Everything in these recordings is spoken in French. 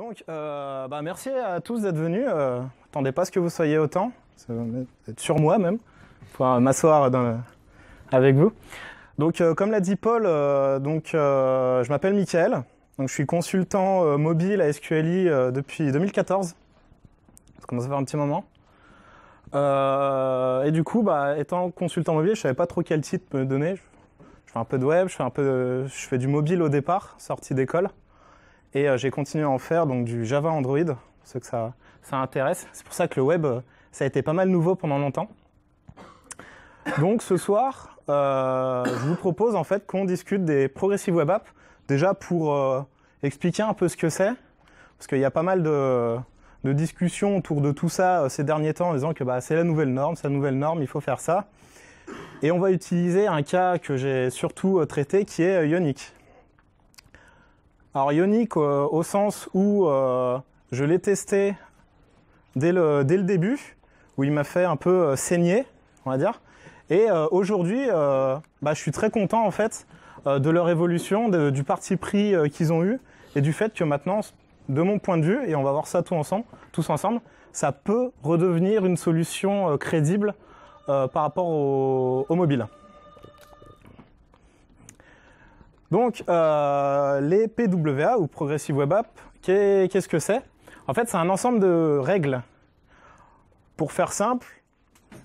Donc, euh, bah, merci à tous d'être venus. Euh, attendez pas ce que vous soyez autant. Ça sur moi même, pour m'asseoir avec vous. Donc, euh, comme l'a dit Paul, euh, donc, je m'appelle Mickaël. Donc, je suis consultant mobile à SQLI depuis 2014. Ça commence à faire un petit moment. et du coup, bah, étant consultant mobile, je savais pas trop quel titre me donner. Je fais un peu de web, je fais, un peu je fais du mobile au départ, sortie d'école. Et euh, j'ai continué à en faire du Java Android, pour ceux que ça, intéresse. C'est pour ça que le web, euh, ça a été pas mal nouveau pendant longtemps. Donc ce soir, euh, je vous propose en fait qu'on discute des Progressive Web Apps, déjà pour expliquer un peu ce que c'est, parce qu'il y a pas mal de, discussions autour de tout ça ces derniers temps en disant que bah, c'est la nouvelle norme, c'est la nouvelle norme, il faut faire ça. Et on va utiliser un cas que j'ai surtout traité qui est Ionic. Alors ionique euh, au sens où euh, je l'ai testé dès le, début, où il m'a fait un peu euh, saigner, on va dire. Et aujourd'hui, bah, je suis très content en fait de leur évolution, du parti pris qu'ils ont eu et du fait que maintenant, de mon point de vue, et on va voir ça ensemble, tous ensemble, ça peut redevenir une solution crédible par rapport au, au mobile. Donc, euh, les PWA ou Progressive Web App, qu'est-ce que c'est En fait, c'est un ensemble de règles. Pour faire simple,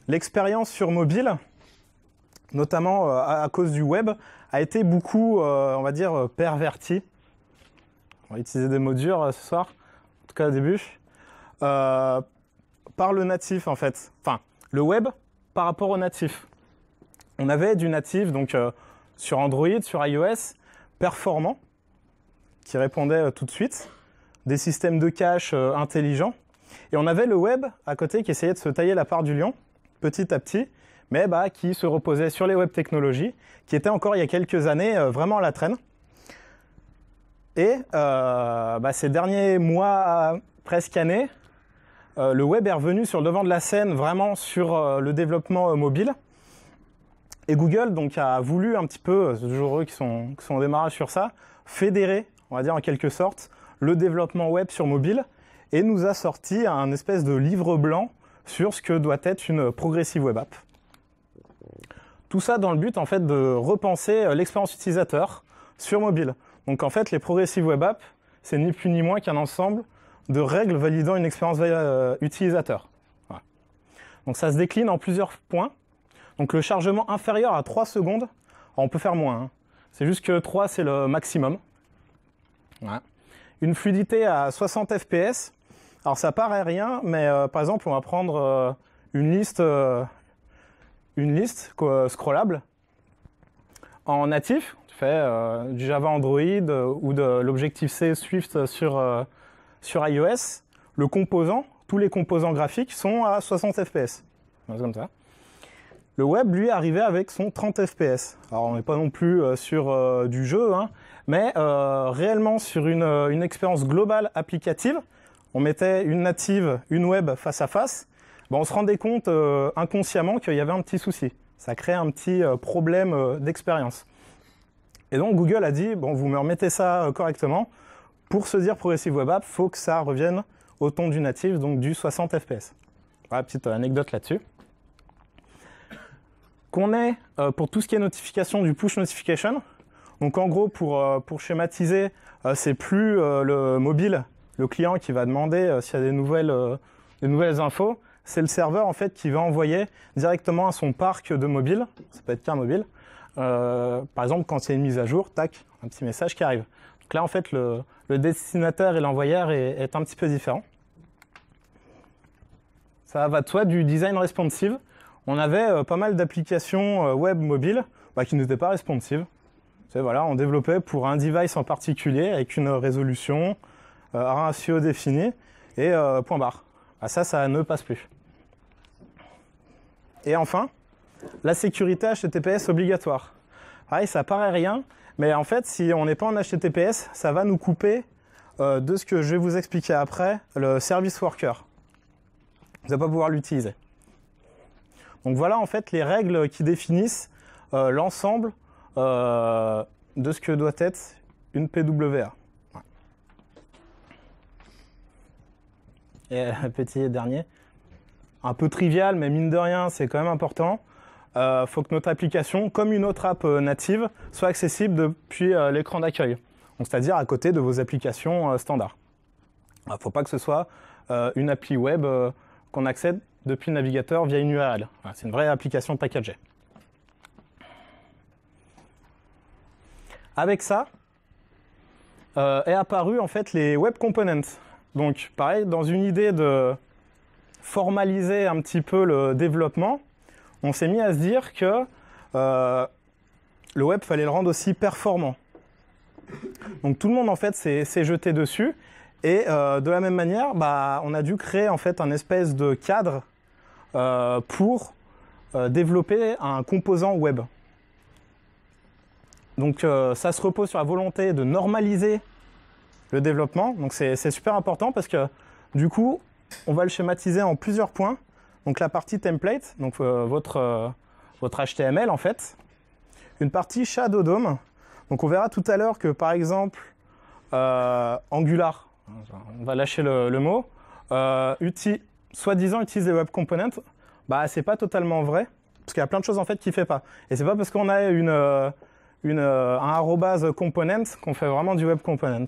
l'expérience sur mobile, notamment euh, à, cause du web, a été beaucoup, euh, on va dire, pervertie. On va utiliser des mots durs ce soir, en tout cas au début, par le natif en fait. Enfin, le web par rapport au natif. On avait du natif, donc sur Android, sur iOS, performants, qui répondait euh, tout de suite, des systèmes de cache euh, intelligents. Et on avait le web à côté qui essayait de se tailler la part du lion, petit à petit, mais bah, qui se reposait sur les web technologies, qui étaient encore il y a quelques années euh, vraiment à la traîne. Et bah, ces derniers mois, presque années, le web est revenu sur le devant de la scène, vraiment sur le développement mobile. Et Google donc a voulu un petit peu, c'est euh, toujours eux qui sont, qui démarrage sur ça, fédérer, on va dire en quelque sorte, le développement web sur mobile et nous a sorti un espèce de livre blanc sur ce que doit être une progressive web app. Tout ça dans le but en fait de repenser euh, l'expérience utilisateur sur mobile. Donc en fait les progressives web apps, c'est ni plus ni moins qu'un ensemble de règles validant une expérience euh, utilisateur. Donc ça se décline en plusieurs points. Donc le chargement inférieur à 3 secondes, on peut faire moins. Hein. C'est juste que 3 c'est le maximum. Une fluidité à 60 fps. Alors ça paraît rien, mais euh, par exemple on va prendre euh, une liste, euh, une liste scrollable en natif. Tu fais du Java Android ou de l'objectif C Swift sur, sur iOS. Le composant, tous les composants graphiques sont à 60 fps. Comme ça. Le web, lui, arrivait avec son 30 FPS. Alors, on n'est pas non plus euh, sur euh, du jeu, hein, mais euh, réellement sur une, expérience globale applicative. On mettait une native, une web face à face. Ben, on se rendait compte inconsciemment qu'il y avait un petit souci. Ça crée un petit problème d'expérience. Et donc, Google a dit, bon, vous me remettez ça correctement. Pour se dire Progressive Web App, faut que ça revienne au ton du native, donc du 60 FPS. Voilà, petite anecdote là-dessus qu'on est euh, pour tout ce qui est notification du push notification. Donc en gros, pour, euh, pour schématiser, euh, c'est plus le mobile, le client qui va demander s'il y a des nouvelles, des nouvelles infos. C'est le serveur en fait qui va envoyer directement à son parc de mobile, ça peut être qu'un mobile. par exemple, quand il y a une mise à jour, tac, un petit message qui arrive. Donc là, en fait, le, destinataire et l'envoyeur est, un petit peu différent. Ça va de soi du design responsive on avait euh, pas mal d'applications euh, web mobiles bah, qui n'étaient pas responsives. Voilà, on développait pour un device en particulier avec une résolution, euh, un ratio défini et point barre. Bah, ça, ça ne passe plus. Et enfin, la sécurité HTTPS obligatoire. Ah, ça paraît rien, mais en fait, si on n'est pas en HTTPS, ça va nous couper de ce que je vais vous expliquer après, le service worker. Vous va pas pouvoir l'utiliser. Donc voilà en fait les règles qui définissent euh, l'ensemble euh, de ce que doit être une PWA. Et petit dernier, un peu trivial, mais mine de rien, c'est quand même important. Il euh, faut que notre application, comme une autre app native, soit accessible depuis l'écran d'accueil. c'est-à-dire à côté de vos applications standards. Il ne faut pas que ce soit une appli web qu'on accède depuis le navigateur via une URL. C'est une vraie application packagée. Avec ça, euh, est apparu en fait les web components. Donc pareil, dans une idée de formaliser un petit peu le développement, on s'est mis à se dire que euh, le web fallait le rendre aussi performant. Donc tout le monde en fait s'est jeté dessus et euh, de la même manière, bah, on a dû créer en fait un espèce de cadre euh, pour euh, développer un composant web. Donc euh, ça se repose sur la volonté de normaliser le développement. Donc c'est super important parce que du coup, on va le schématiser en plusieurs points. Donc la partie template, donc votre, votre HTML en fait. Une partie Shadow DOM. Donc on verra tout à l'heure que par exemple Angular, on va lâcher le, le mot, uti soi-disant utilise des web components, bah c'est pas totalement vrai parce qu'il y a plein de choses en fait qui fait pas. Et c'est pas parce qu'on a une, euh, une euh, un component qu'on fait vraiment du web component.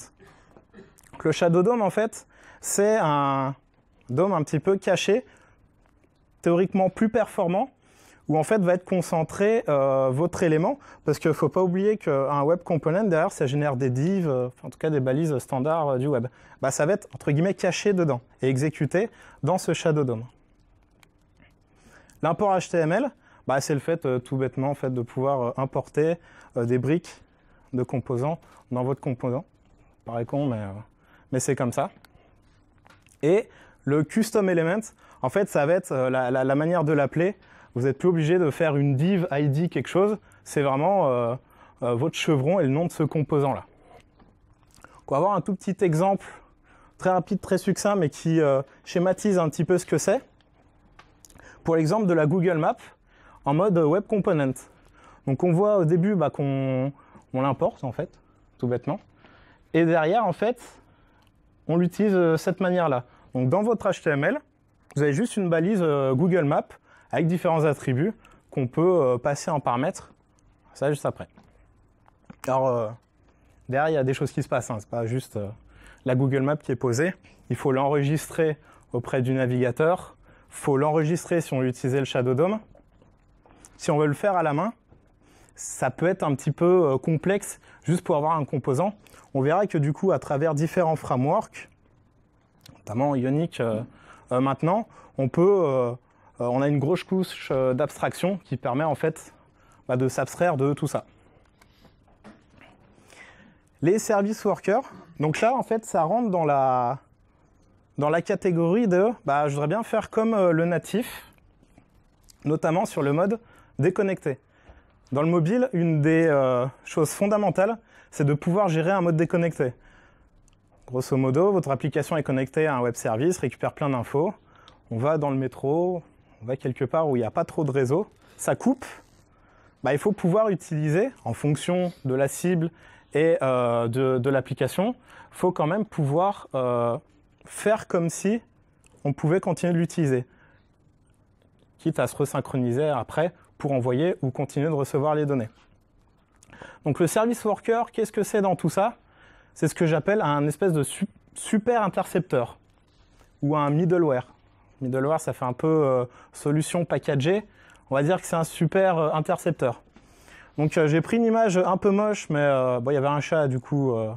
Le Shadow DOM en fait, c'est un DOM un petit peu caché, théoriquement plus performant, où en fait va être concentré euh, votre élément, parce qu'il ne faut pas oublier qu'un web component, derrière, ça génère des divs, euh, en tout cas des balises standards euh, du web. Bah, ça va être, entre guillemets, caché dedans et exécuté dans ce Shadow DOM. L'import HTML, bah, c'est le fait, tout bêtement, en fait, de pouvoir importer des briques de composants dans votre composant. Paraît con, mais, c'est comme ça. Et le custom element, en fait, ça va être la manière de l'appeler. Vous n'êtes plus obligé de faire une div ID quelque chose. C'est vraiment euh, euh, votre chevron et le nom de ce composant-là. On va avoir un tout petit exemple très rapide, très succinct, mais qui euh, schématise un petit peu ce que c'est. Pour l'exemple de la Google Map en mode Web Component. Donc on voit au début bah, qu'on l'importe en fait, tout bêtement. Et derrière, en fait, on l'utilise de cette manière-là. Donc dans votre HTML, vous avez juste une balise Google Map, avec différents attributs qu'on peut euh, passer en paramètres. Ça, juste après. Alors, euh, derrière, il y a des choses qui se passent. Hein. Ce n'est pas juste euh, la Google Map qui est posée. Il faut l'enregistrer auprès du navigateur. Il faut l'enregistrer si on veut utiliser le Shadow Dome. Si on veut le faire à la main, ça peut être un petit peu complexe juste pour avoir un composant. On verra que du coup, à travers différents frameworks, notamment Ionic maintenant, on peut euh, on a une grosse couche euh, d'abstraction qui permet en fait bah, de s'abstraire de tout ça. Les services workers, donc là en fait ça rentre dans la, dans la catégorie de bah, je voudrais bien faire comme euh, le natif, notamment sur le mode déconnecté. Dans le mobile, une des choses fondamentales, c'est de pouvoir gérer un mode déconnecté. Grosso modo, votre application est connectée à un web service, récupère plein d'infos. On va dans le métro, on va quelque part où il n'y a pas trop de réseau, ça coupe. Bah, il faut pouvoir utiliser, en fonction de la cible et euh, de, l'application, il faut quand même pouvoir euh, faire comme si on pouvait continuer de l'utiliser, quitte à se resynchroniser après pour envoyer ou continuer de recevoir les données. Donc le service worker, qu'est-ce que c'est dans tout ça C'est ce que j'appelle un espèce de super intercepteur ou un middleware. Middleware, ça fait un peu euh, solution packagée. On va dire que c'est un super euh, intercepteur. Donc euh, j'ai pris une image un peu moche, mais il y avait un chat, du coup, je me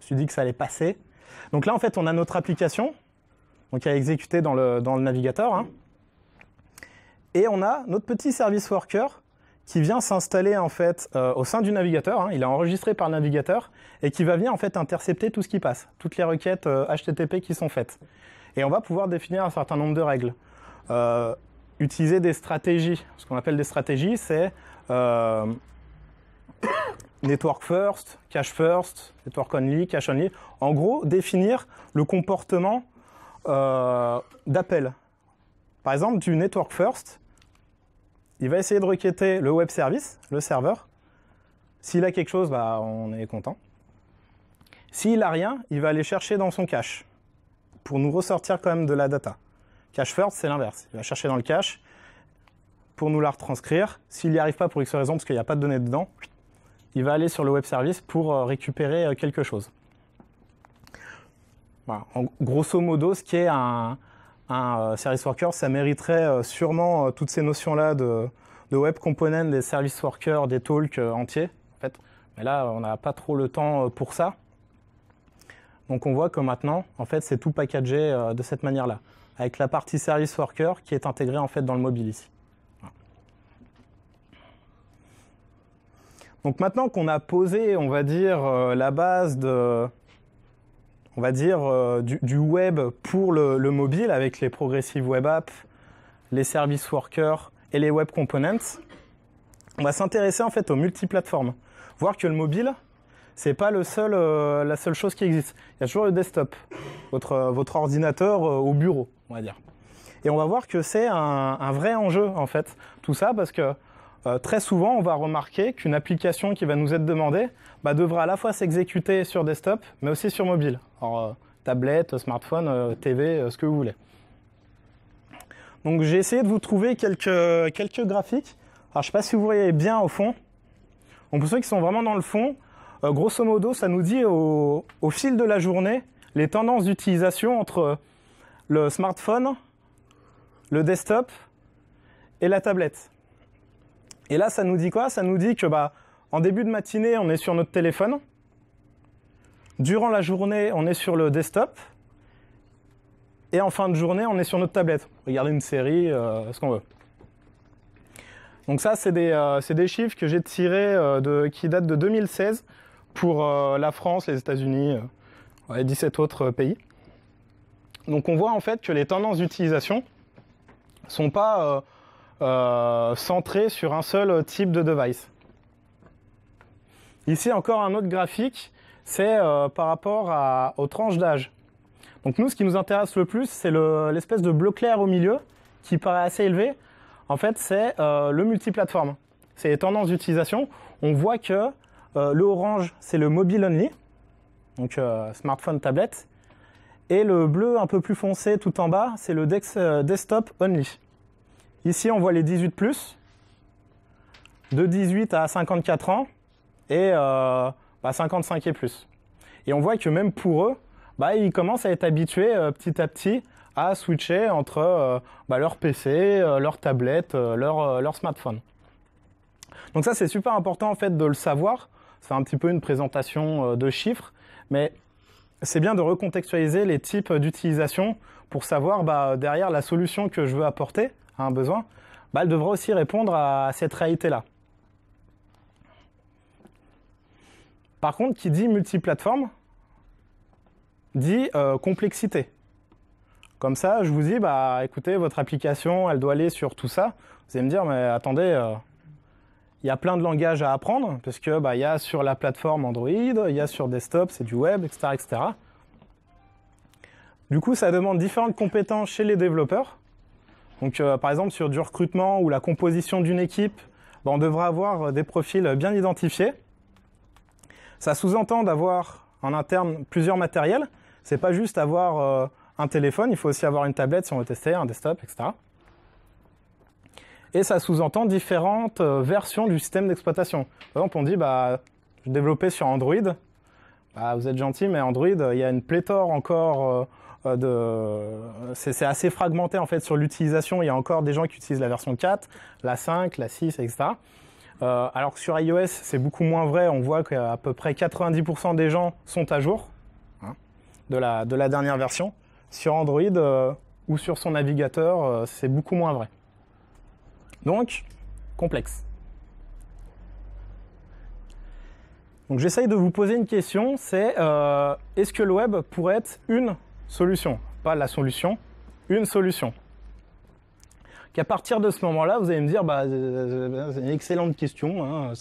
suis dit que ça allait passer. Donc là, en fait, on a notre application, donc est exécuter dans le, dans le navigateur. Hein. Et on a notre petit service worker qui vient s'installer en fait au sein du navigateur, hein. il est enregistré par le navigateur, et qui va venir en fait intercepter tout ce qui passe, toutes les requêtes HTTP qui sont faites. Et on va pouvoir définir un certain nombre de règles. Euh, utiliser des stratégies. Ce qu'on appelle des stratégies, c'est euh, network first, cache first, network only, cache only. En gros, définir le comportement euh, d'appel. Par exemple, du network first, il va essayer de requêter le web service, le serveur. S'il a quelque chose, bah, on est content. S'il n'a rien, il va aller chercher dans son cache pour nous ressortir quand même de la data. Cache first, c'est l'inverse. Il va chercher dans le cache pour nous la retranscrire. S'il n'y arrive pas pour X raison, parce qu'il n'y a pas de données dedans, il va aller sur le web service pour euh, récupérer euh, quelque chose. grosso modo, ce qui est un, euh, service worker, ça mériterait sûrement toutes ces notions-là de, web component, des service workers, des talks entiers. En fait. Mais là, on n'a pas trop le temps pour ça. Donc on voit que maintenant, en fait, c'est tout packagé euh, de cette manière-là, avec la partie service worker qui est intégrée en fait dans le mobile ici. Donc maintenant qu'on a posé, on va dire, euh, la base de, on va dire, euh, du, web pour le, mobile avec les progressives web apps, les service Worker et les web components, on va s'intéresser en fait aux multiplateformes. Voir que le mobile, c'est pas euh, la seule chose qui existe. Il y a toujours le desktop, votre, euh, ordinateur euh, au bureau, on va dire. Et on va voir que c'est un, vrai enjeu, en fait, tout ça, parce que très souvent, on va remarquer qu'une application qui va nous être demandée bah, devra à la fois s'exécuter sur desktop, mais aussi sur mobile. Alors, tablette, smartphone, TV, ce que vous voulez. Donc, j'ai essayé de vous trouver quelques, graphiques. Alors, je ne sais pas si vous voyez bien au fond. On peut ceux qui sont vraiment dans le fond, euh, grosso modo, ça nous dit au, fil de la journée les tendances d'utilisation entre le smartphone, le desktop et la tablette. Et là, ça nous dit quoi Ça nous dit que bah, en début de matinée, on est sur notre téléphone. Durant la journée, on est sur le desktop. Et en fin de journée, on est sur notre tablette. Regardez une série, euh, ce qu'on veut. Donc ça, c'est des, euh, chiffres que j'ai tirés qui datent de 2016 pour euh, la France, les États-Unis et euh, 17 autres euh, pays. Donc on voit en fait que les tendances d'utilisation sont pas centrées sur un seul type de device. Ici encore un autre graphique, c'est par rapport aux tranches d'âge. Donc nous, ce qui nous intéresse le plus, c'est l'espèce de bleu clair au milieu qui paraît assez élevé. En fait, c'est le multiplateforme. C'est les tendances d'utilisation. On voit que euh, le orange, c'est le mobile only, donc euh, smartphone, tablette. Et le bleu un peu plus foncé tout en bas, c'est le euh, desktop only. Ici, on voit les 18 plus, de 18 à 54 ans et 55 bah, et plus. Et on voit que même pour eux, bah, ils commencent à être habitués petit à petit à switcher entre bah, leur PC, leur tablette, leur, smartphone. Donc ça, c'est super important fait de le savoir c'est un petit peu une présentation euh, de chiffres, mais c'est bien de recontextualiser les types d'utilisation pour savoir bah, derrière la solution que je veux apporter à un besoin, bah, elle devra aussi répondre à cette réalité-là. Par contre, qui dit multiplateforme dit euh, complexité. Comme ça, je vous dis, bah écoutez, votre application, elle doit aller sur tout ça. Vous allez me dire, mais attendez, euh, il y a plein de langages à apprendre, parce que bah, il y a sur la plateforme Android, il y a sur desktop, c'est du web, etc., etc. Du coup, ça demande différentes compétences chez les développeurs. Donc, euh, par exemple, sur du recrutement ou la composition d'une équipe, bah, on devra avoir euh, des profils bien identifiés. Ça sous-entend d'avoir en interne plusieurs matériels. C'est pas juste avoir euh, un téléphone, il faut aussi avoir une tablette si on veut tester, un desktop, etc et ça sous-entend différentes euh, versions du système d'exploitation. Par exemple, on dit, bah, je développais sur Android, bah, vous êtes gentil, mais Android, euh, il y a une pléthore encore euh, de... C'est assez fragmenté en fait sur l'utilisation, il y a encore des gens qui utilisent la version 4, la 5, la 6, etc. alors que sur iOS, c'est beaucoup moins vrai, on voit qu'à peu près 90% des gens sont à jour hein, de, la, de la dernière version. Sur Android ou sur son navigateur, c'est beaucoup moins vrai. Donc, complexe. Donc j'essaye de vous poser une question, c'est euh, est-ce que le web pourrait être une solution Pas la solution, une solution. Qu'à partir de ce moment-là, vous allez me dire, bah, euh, euh, c'est une excellente question, hein,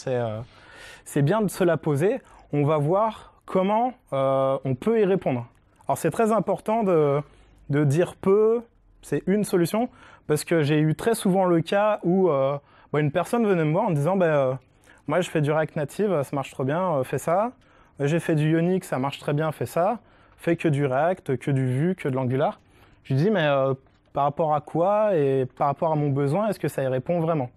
c'est bien de se la poser, on va voir comment on peut y répondre. Alors c'est très important de, de dire peu, c'est une solution, parce que j'ai eu très souvent le cas où euh, bah, une personne venait me voir en disant bah, euh, Moi, je fais du React Native, ça marche trop bien, euh, fais ça. J'ai fait du Ionic, ça marche très bien, fais ça. Fais que du React, que du Vue, que de l'Angular. Je lui dis Mais par rapport à quoi et par rapport à mon besoin, est-ce que ça y répond vraiment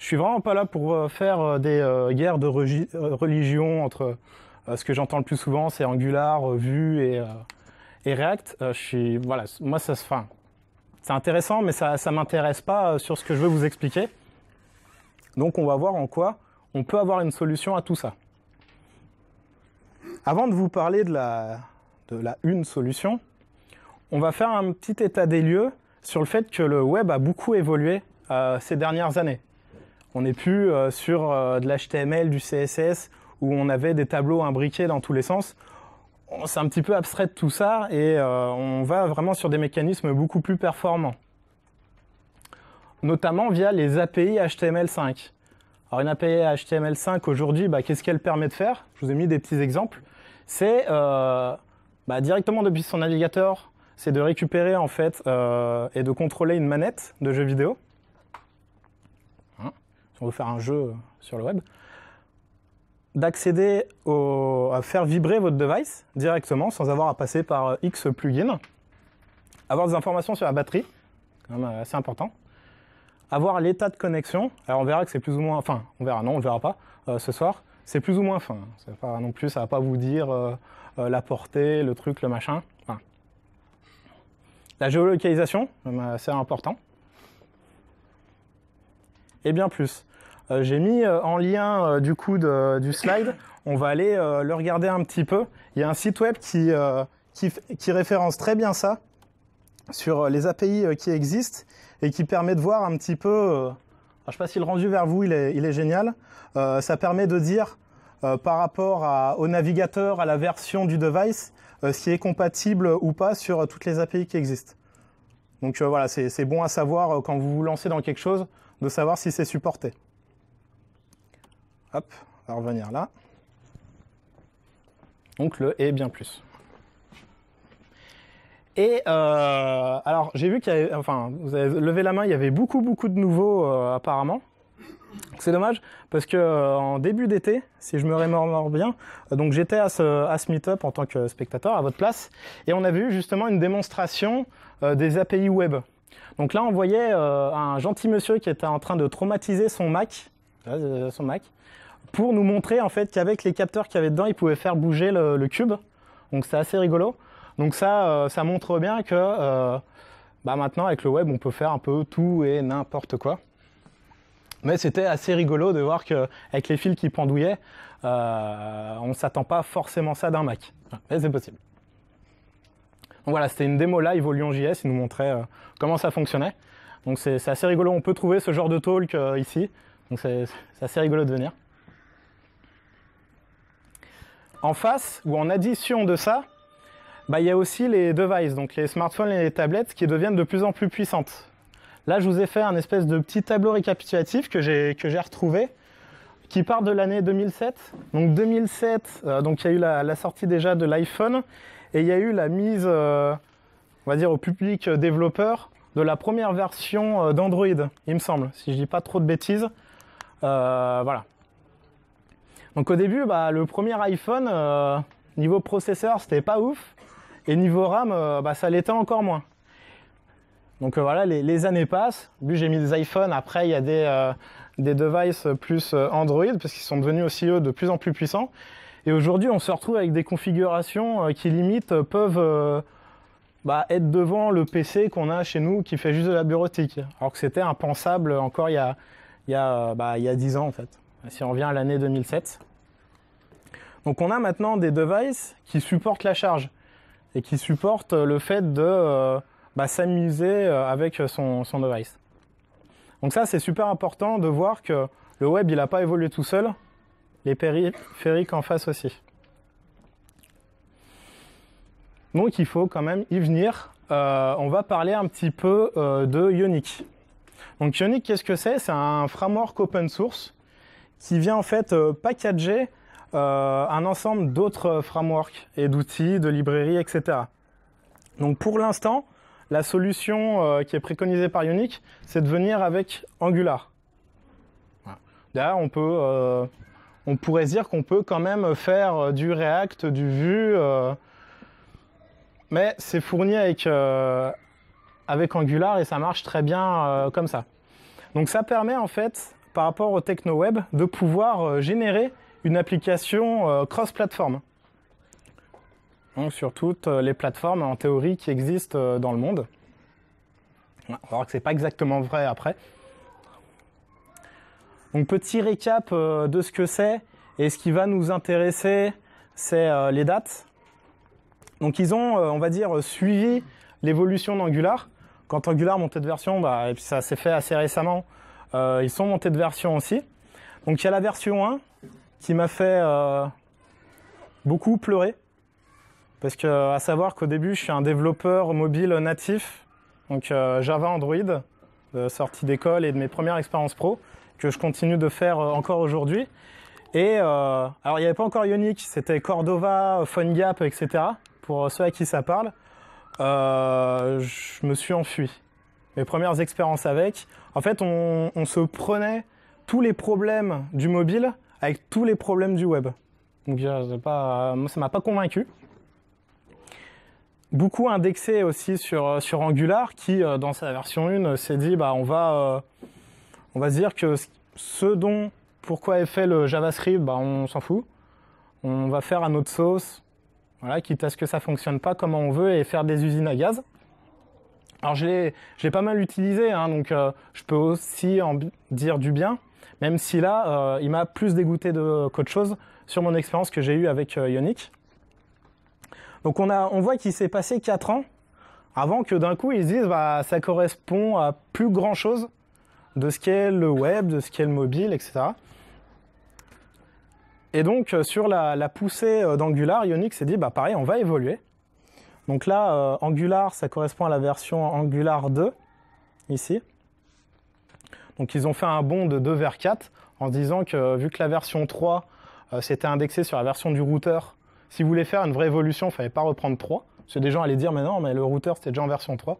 Je suis vraiment pas là pour faire des guerres de religion entre ce que j'entends le plus souvent, c'est Angular, Vue et, React. voilà, moi ça se fait. C'est intéressant, mais ça ne m'intéresse pas euh, sur ce que je veux vous expliquer. Donc on va voir en quoi on peut avoir une solution à tout ça. Avant de vous parler de la, une solution, on va faire un petit état des lieux sur le fait que le web a beaucoup évolué euh, ces dernières années. On n'est plus euh, sur de l'HTML, du CSS, où on avait des tableaux imbriqués dans tous les sens c'est un petit peu abstrait de tout ça et euh, on va vraiment sur des mécanismes beaucoup plus performants. Notamment via les API HTML5. Alors une API HTML5 aujourd'hui, bah, qu'est-ce qu'elle permet de faire Je vous ai mis des petits exemples. C'est euh, bah, directement depuis son navigateur, c'est de récupérer en fait euh, et de contrôler une manette de jeu vidéo. Hein si on veut faire un jeu sur le web d'accéder à faire vibrer votre device directement sans avoir à passer par euh, X plugin, avoir des informations sur la batterie, quand même euh, assez important, avoir l'état de connexion, alors on verra que c'est plus ou moins, enfin on verra, non on ne verra pas euh, ce soir, c'est plus ou moins fin, non plus, ça va pas vous dire la portée, le truc, le machin. La géolocalisation, c'est important. Et bien plus. Euh, j'ai mis euh, en lien euh, du coup du slide. On va aller le regarder un petit peu. Il y a un site web qui, référence très bien ça sur les API qui existent et qui permet de voir un petit peu. je ne sais pas si le rendu vers vous il est, génial. ça permet de dire par rapport au navigateur, à la version du device, ce qui est compatible ou pas sur toutes les API qui existent. Donc voilà, c'est bon à savoir quand vous vous lancez dans quelque chose, de savoir si c'est supporté. Hop, on va revenir là. Donc le et bien plus. Et euh, alors j'ai vu qu'il y avait, enfin vous avez levé la main, il y avait beaucoup beaucoup de nouveaux euh, apparemment. C'est dommage parce que euh, en début d'été, si je me remords bien, donc j'étais à ce, à ce meet-up en tant que spectateur à votre place et on avait eu justement une démonstration des API web. Donc là on voyait un gentil monsieur qui était en train de traumatiser son Mac, son Mac, pour nous montrer en fait qu'avec les capteurs qu'il y avait dedans, il pouvait faire bouger le, cube. Donc c'est assez rigolo. Donc ça, euh, ça montre bien que euh, bah, maintenant avec le web, on peut faire un peu tout et n'importe quoi. Mais c'était assez rigolo de voir qu'avec les fils qui pendouillaient, euh, on ne s'attend pas forcément ça d'un Mac. Mais c'est possible. Donc voilà, c'était une démo live au Lyon.js, il nous montrait comment ça fonctionnait. Donc c'est assez rigolo, on peut trouver ce genre de talk ici. Donc c'est assez rigolo de venir. En face ou en addition de ça, bah, il y a aussi les devices, donc les smartphones et les tablettes qui deviennent de plus en plus puissantes. Là, je vous ai fait un espèce de petit tableau récapitulatif que j'ai retrouvé qui part de l'année 2007. Donc 2007, euh, donc il y a eu la, sortie déjà de l'iPhone et il y a eu la mise, euh, on va dire, au public euh, développeur de la première version d'Android, il me semble, si je dis pas trop de bêtises. voilà. Donc au début, bah, le premier iPhone, euh, niveau processeur, c'était pas ouf. Et niveau RAM, euh, bah, ça l'était encore moins. Donc euh, voilà, les, années passent. Au j'ai mis des iPhones. Après, il y a des, devices plus Android, parce qu'ils sont devenus aussi, eux, de plus en plus puissants. Et aujourd'hui, on se retrouve avec des configurations qui, limite, peuvent bah, être devant le PC qu'on a chez nous, qui fait juste de la bureautique. Alors que c'était impensable encore il y a, il y a, bah, il y a 10 ans, en fait si on revient à l'année 2007. Donc on a maintenant des devices qui supportent la charge et qui supportent le fait de euh, bah, s'amuser euh, avec son, device. Donc ça c'est super important de voir que le web il n'a pas évolué tout seul, les périphériques en face aussi. Donc il faut quand même y venir. Euh, on va parler un petit peu de Ionic. Donc Ionic, qu'est-ce que c'est C'est un framework open source qui vient en fait euh, packager euh, un ensemble d'autres frameworks et d'outils, de librairies, etc. Donc pour l'instant, la solution euh, qui est préconisée par Unique, c'est de venir avec Angular. D'ailleurs, on peut on pourrait dire qu'on peut quand même faire du React, du Vue, mais c'est fourni avec, avec Angular et ça marche très bien comme ça. Donc ça permet en fait par rapport au technoweb de pouvoir euh, générer une application euh, cross-plateforme. Donc sur toutes euh, les plateformes en théorie qui existent dans le monde. On va voir que c'est pas exactement vrai après. Donc petit récap de ce que c'est et ce qui va nous intéresser, c'est les dates. Donc ils ont, on va dire, suivi l'évolution d'Angular. Quand Angular montait de version, et bah, puis ça s'est fait assez récemment, euh, ils sont montés de version aussi. Donc il y a la version 1 qui m'a fait euh, beaucoup pleurer. Parce que, à savoir qu'au début, je suis un développeur mobile natif, donc euh, Java Android, de sortie d'école et de mes premières expériences pro, que je continue de faire encore aujourd'hui. Et alors, il n'y avait pas encore Ionic, c'était Cordova, PhoneGap, etc. Pour ceux à qui ça parle, je me suis enfui. Mes premières expériences avec, en fait, on, se prenait tous les problèmes du mobile avec tous les problèmes du web. Donc pas, moi, ça m'a pas convaincu. Beaucoup indexé aussi sur, Angular qui, euh, dans sa version 1, s'est dit bah, on, va, euh, on va se dire que ce dont pourquoi est fait le JavaScript, bah, on s'en fout. On va faire un autre sauce, quitte à ce que ça fonctionne pas comme on veut et faire des usines à gaz. Alors je l'ai, pas mal utilisé, hein, donc euh, je peux aussi en dire du bien, même si là, euh, il m'a plus dégoûté de, qu'autre chose sur mon expérience que j'ai eue avec Ionic. Euh, donc on, on voit qu'il s'est passé 4 ans avant que d'un coup ils se disent bah, ça correspond à plus grand chose de ce qu'est le web, de ce qu'est le mobile, etc. Et donc sur la, poussée d'Angular, Ionic s'est dit bah pareil, on va évoluer. Donc là, euh, Angular, ça correspond à la version Angular 2, ici. Donc ils ont fait un bond de 2 vers 4 en disant que euh, vu que la version 3 euh, s'était indexée sur la version du routeur, si vous voulez faire une vraie évolution, il ne fallait pas reprendre 3. Parce que des gens allaient dire, mais non, mais le routeur, c'était déjà en version 3.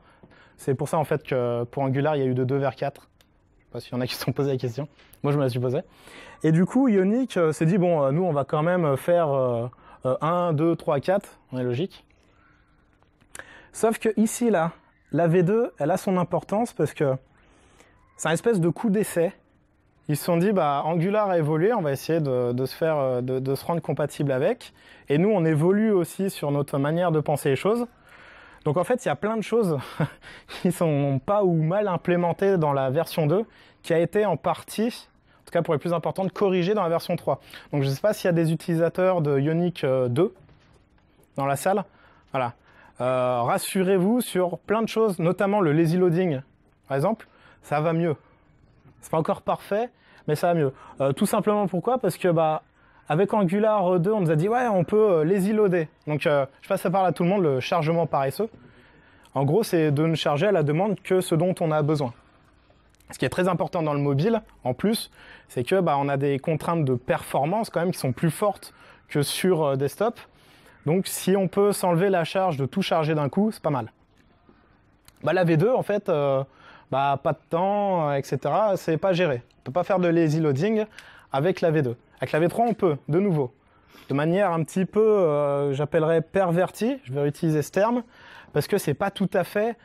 C'est pour ça, en fait, que pour Angular, il y a eu de 2 vers 4. Je ne sais pas s'il y en a qui se sont posé la question. Moi, je me la suis posée. Et du coup, Ionic s'est dit, bon, nous, on va quand même faire 1, 2, 3, 4. On est logique. Sauf que ici, là, la V2, elle a son importance parce que c'est un espèce de coup d'essai. Ils se sont dit, bah, Angular a évolué, on va essayer de, se faire, euh, de, se rendre compatible avec. Et nous, on évolue aussi sur notre manière de penser les choses. Donc en fait, il y a plein de choses qui sont pas ou mal implémentées dans la version 2, qui a été en partie, en tout cas pour les plus importantes, corrigées dans la version 3. Donc je ne sais pas s'il y a des utilisateurs de Ionic 2 euh, dans la salle. Voilà. Euh, rassurez-vous sur plein de choses, notamment le lazy loading, par exemple, ça va mieux. C'est pas encore parfait, mais ça va mieux. Euh, tout simplement pourquoi Parce que bah avec Angular 2, on nous a dit ouais, on peut euh, lazy loader. Donc je passe ça part à tout le monde le chargement paresseux. En gros, c'est de ne charger à la demande que ce dont on a besoin. Ce qui est très important dans le mobile, en plus, c'est que bah, on a des contraintes de performance quand même qui sont plus fortes que sur desktop. Donc si on peut s'enlever la charge de tout charger d'un coup, c'est pas mal. Bah, la V2, en fait, euh, bah, pas de temps, euh, etc. C'est pas géré. On ne peut pas faire de lazy loading avec la V2. Avec la V3, on peut, de nouveau. De manière un petit peu, euh, j'appellerais pervertie, je vais utiliser ce terme, parce que c'est pas tout à fait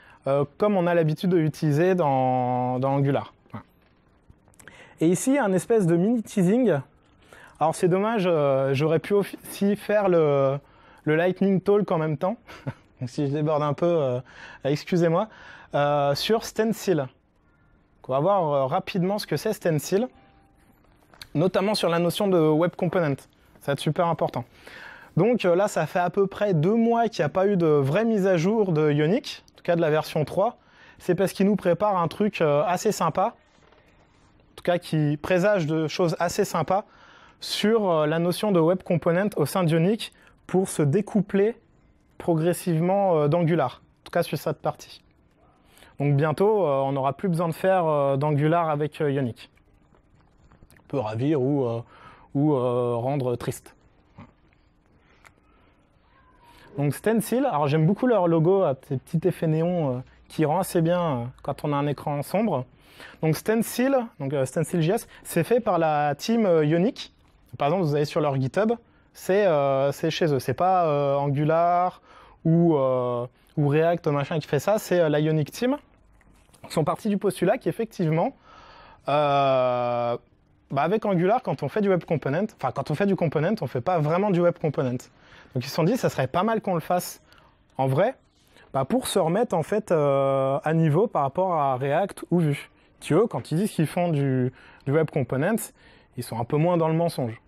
comme on a l'habitude de l'utiliser dans, Angular. Et ici, un espèce de mini teasing. Alors c'est dommage, j'aurais pu aussi faire le, le Lightning Talk en même temps. Donc si je déborde un peu, euh, excusez-moi, euh, sur Stencil. on va voir euh, rapidement ce que c'est Stencil, notamment sur la notion de Web Component. Ça va être super important. Donc là, ça fait à peu près deux mois qu'il n'y a pas eu de vraie mise à jour de Ionic, en tout cas de la version 3. C'est parce qu'il nous prépare un truc assez sympa, en tout cas qui présage de choses assez sympas sur la notion de Web Component au sein d'Ionic pour se découpler progressivement euh, d'Angular, en tout cas sur cette partie. Donc bientôt, euh, on n'aura plus besoin de faire euh, d'Angular avec Ionic. On peut ravir ou, ou rendre triste. Donc Stencil, alors j'aime beaucoup leur logo, ces petits effets néons qui rend assez bien quand on a un écran sombre. Donc Stencil, donc Stencil.js, c'est fait par la team Ionic. Par exemple, vous allez sur leur GitHub, euh, c'est chez eux. C'est pas euh, Angular ou, euh, ou React machin qui fait ça, c'est l'Ionic Team qui sont partis du postulat qu'effectivement, bah avec Angular, quand on fait du web component, enfin quand on fait du component, on fait pas vraiment du web component. Donc ils se sont dit, ça serait pas mal qu'on le fasse en vrai, bah, pour se remettre en fait à niveau par rapport à React ou Vue. Tu vois, quand ils disent qu'ils font du, web Component, ils sont un peu moins dans le mensonge.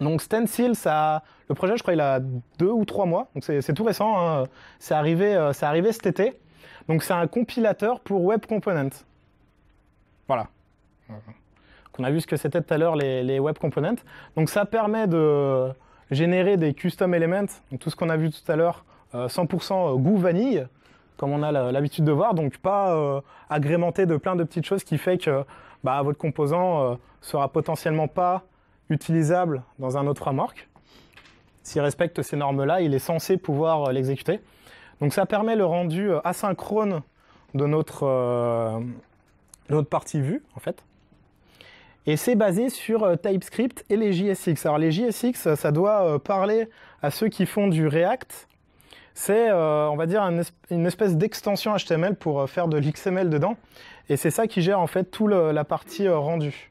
Donc Stencil, ça, le projet, je crois, il a deux ou trois mois. Donc c'est tout récent. Hein. C'est arrivé, euh, c'est arrivé cet été. Donc c'est un compilateur pour Web Components. Voilà. Euh, on a vu ce que c'était tout à l'heure les, Web Components. Donc ça permet de générer des custom elements. Donc tout ce qu'on a vu tout à l'heure, 100% euh, goût vanille, comme on a l'habitude de voir. Donc pas agrémenté de plein de petites choses qui fait que bah, votre composant sera potentiellement pas utilisable dans un autre framework. S'il respecte ces normes-là, il est censé pouvoir euh, l'exécuter. Donc ça permet le rendu euh, asynchrone euh, de notre, partie vue, en fait. Et c'est basé sur TypeScript et les JSX. Alors les JSX, ça doit parler à ceux qui font du React. C'est, on va dire, une espèce d'extension HTML pour faire de l'XML dedans. Et c'est ça qui gère en fait toute la partie rendue.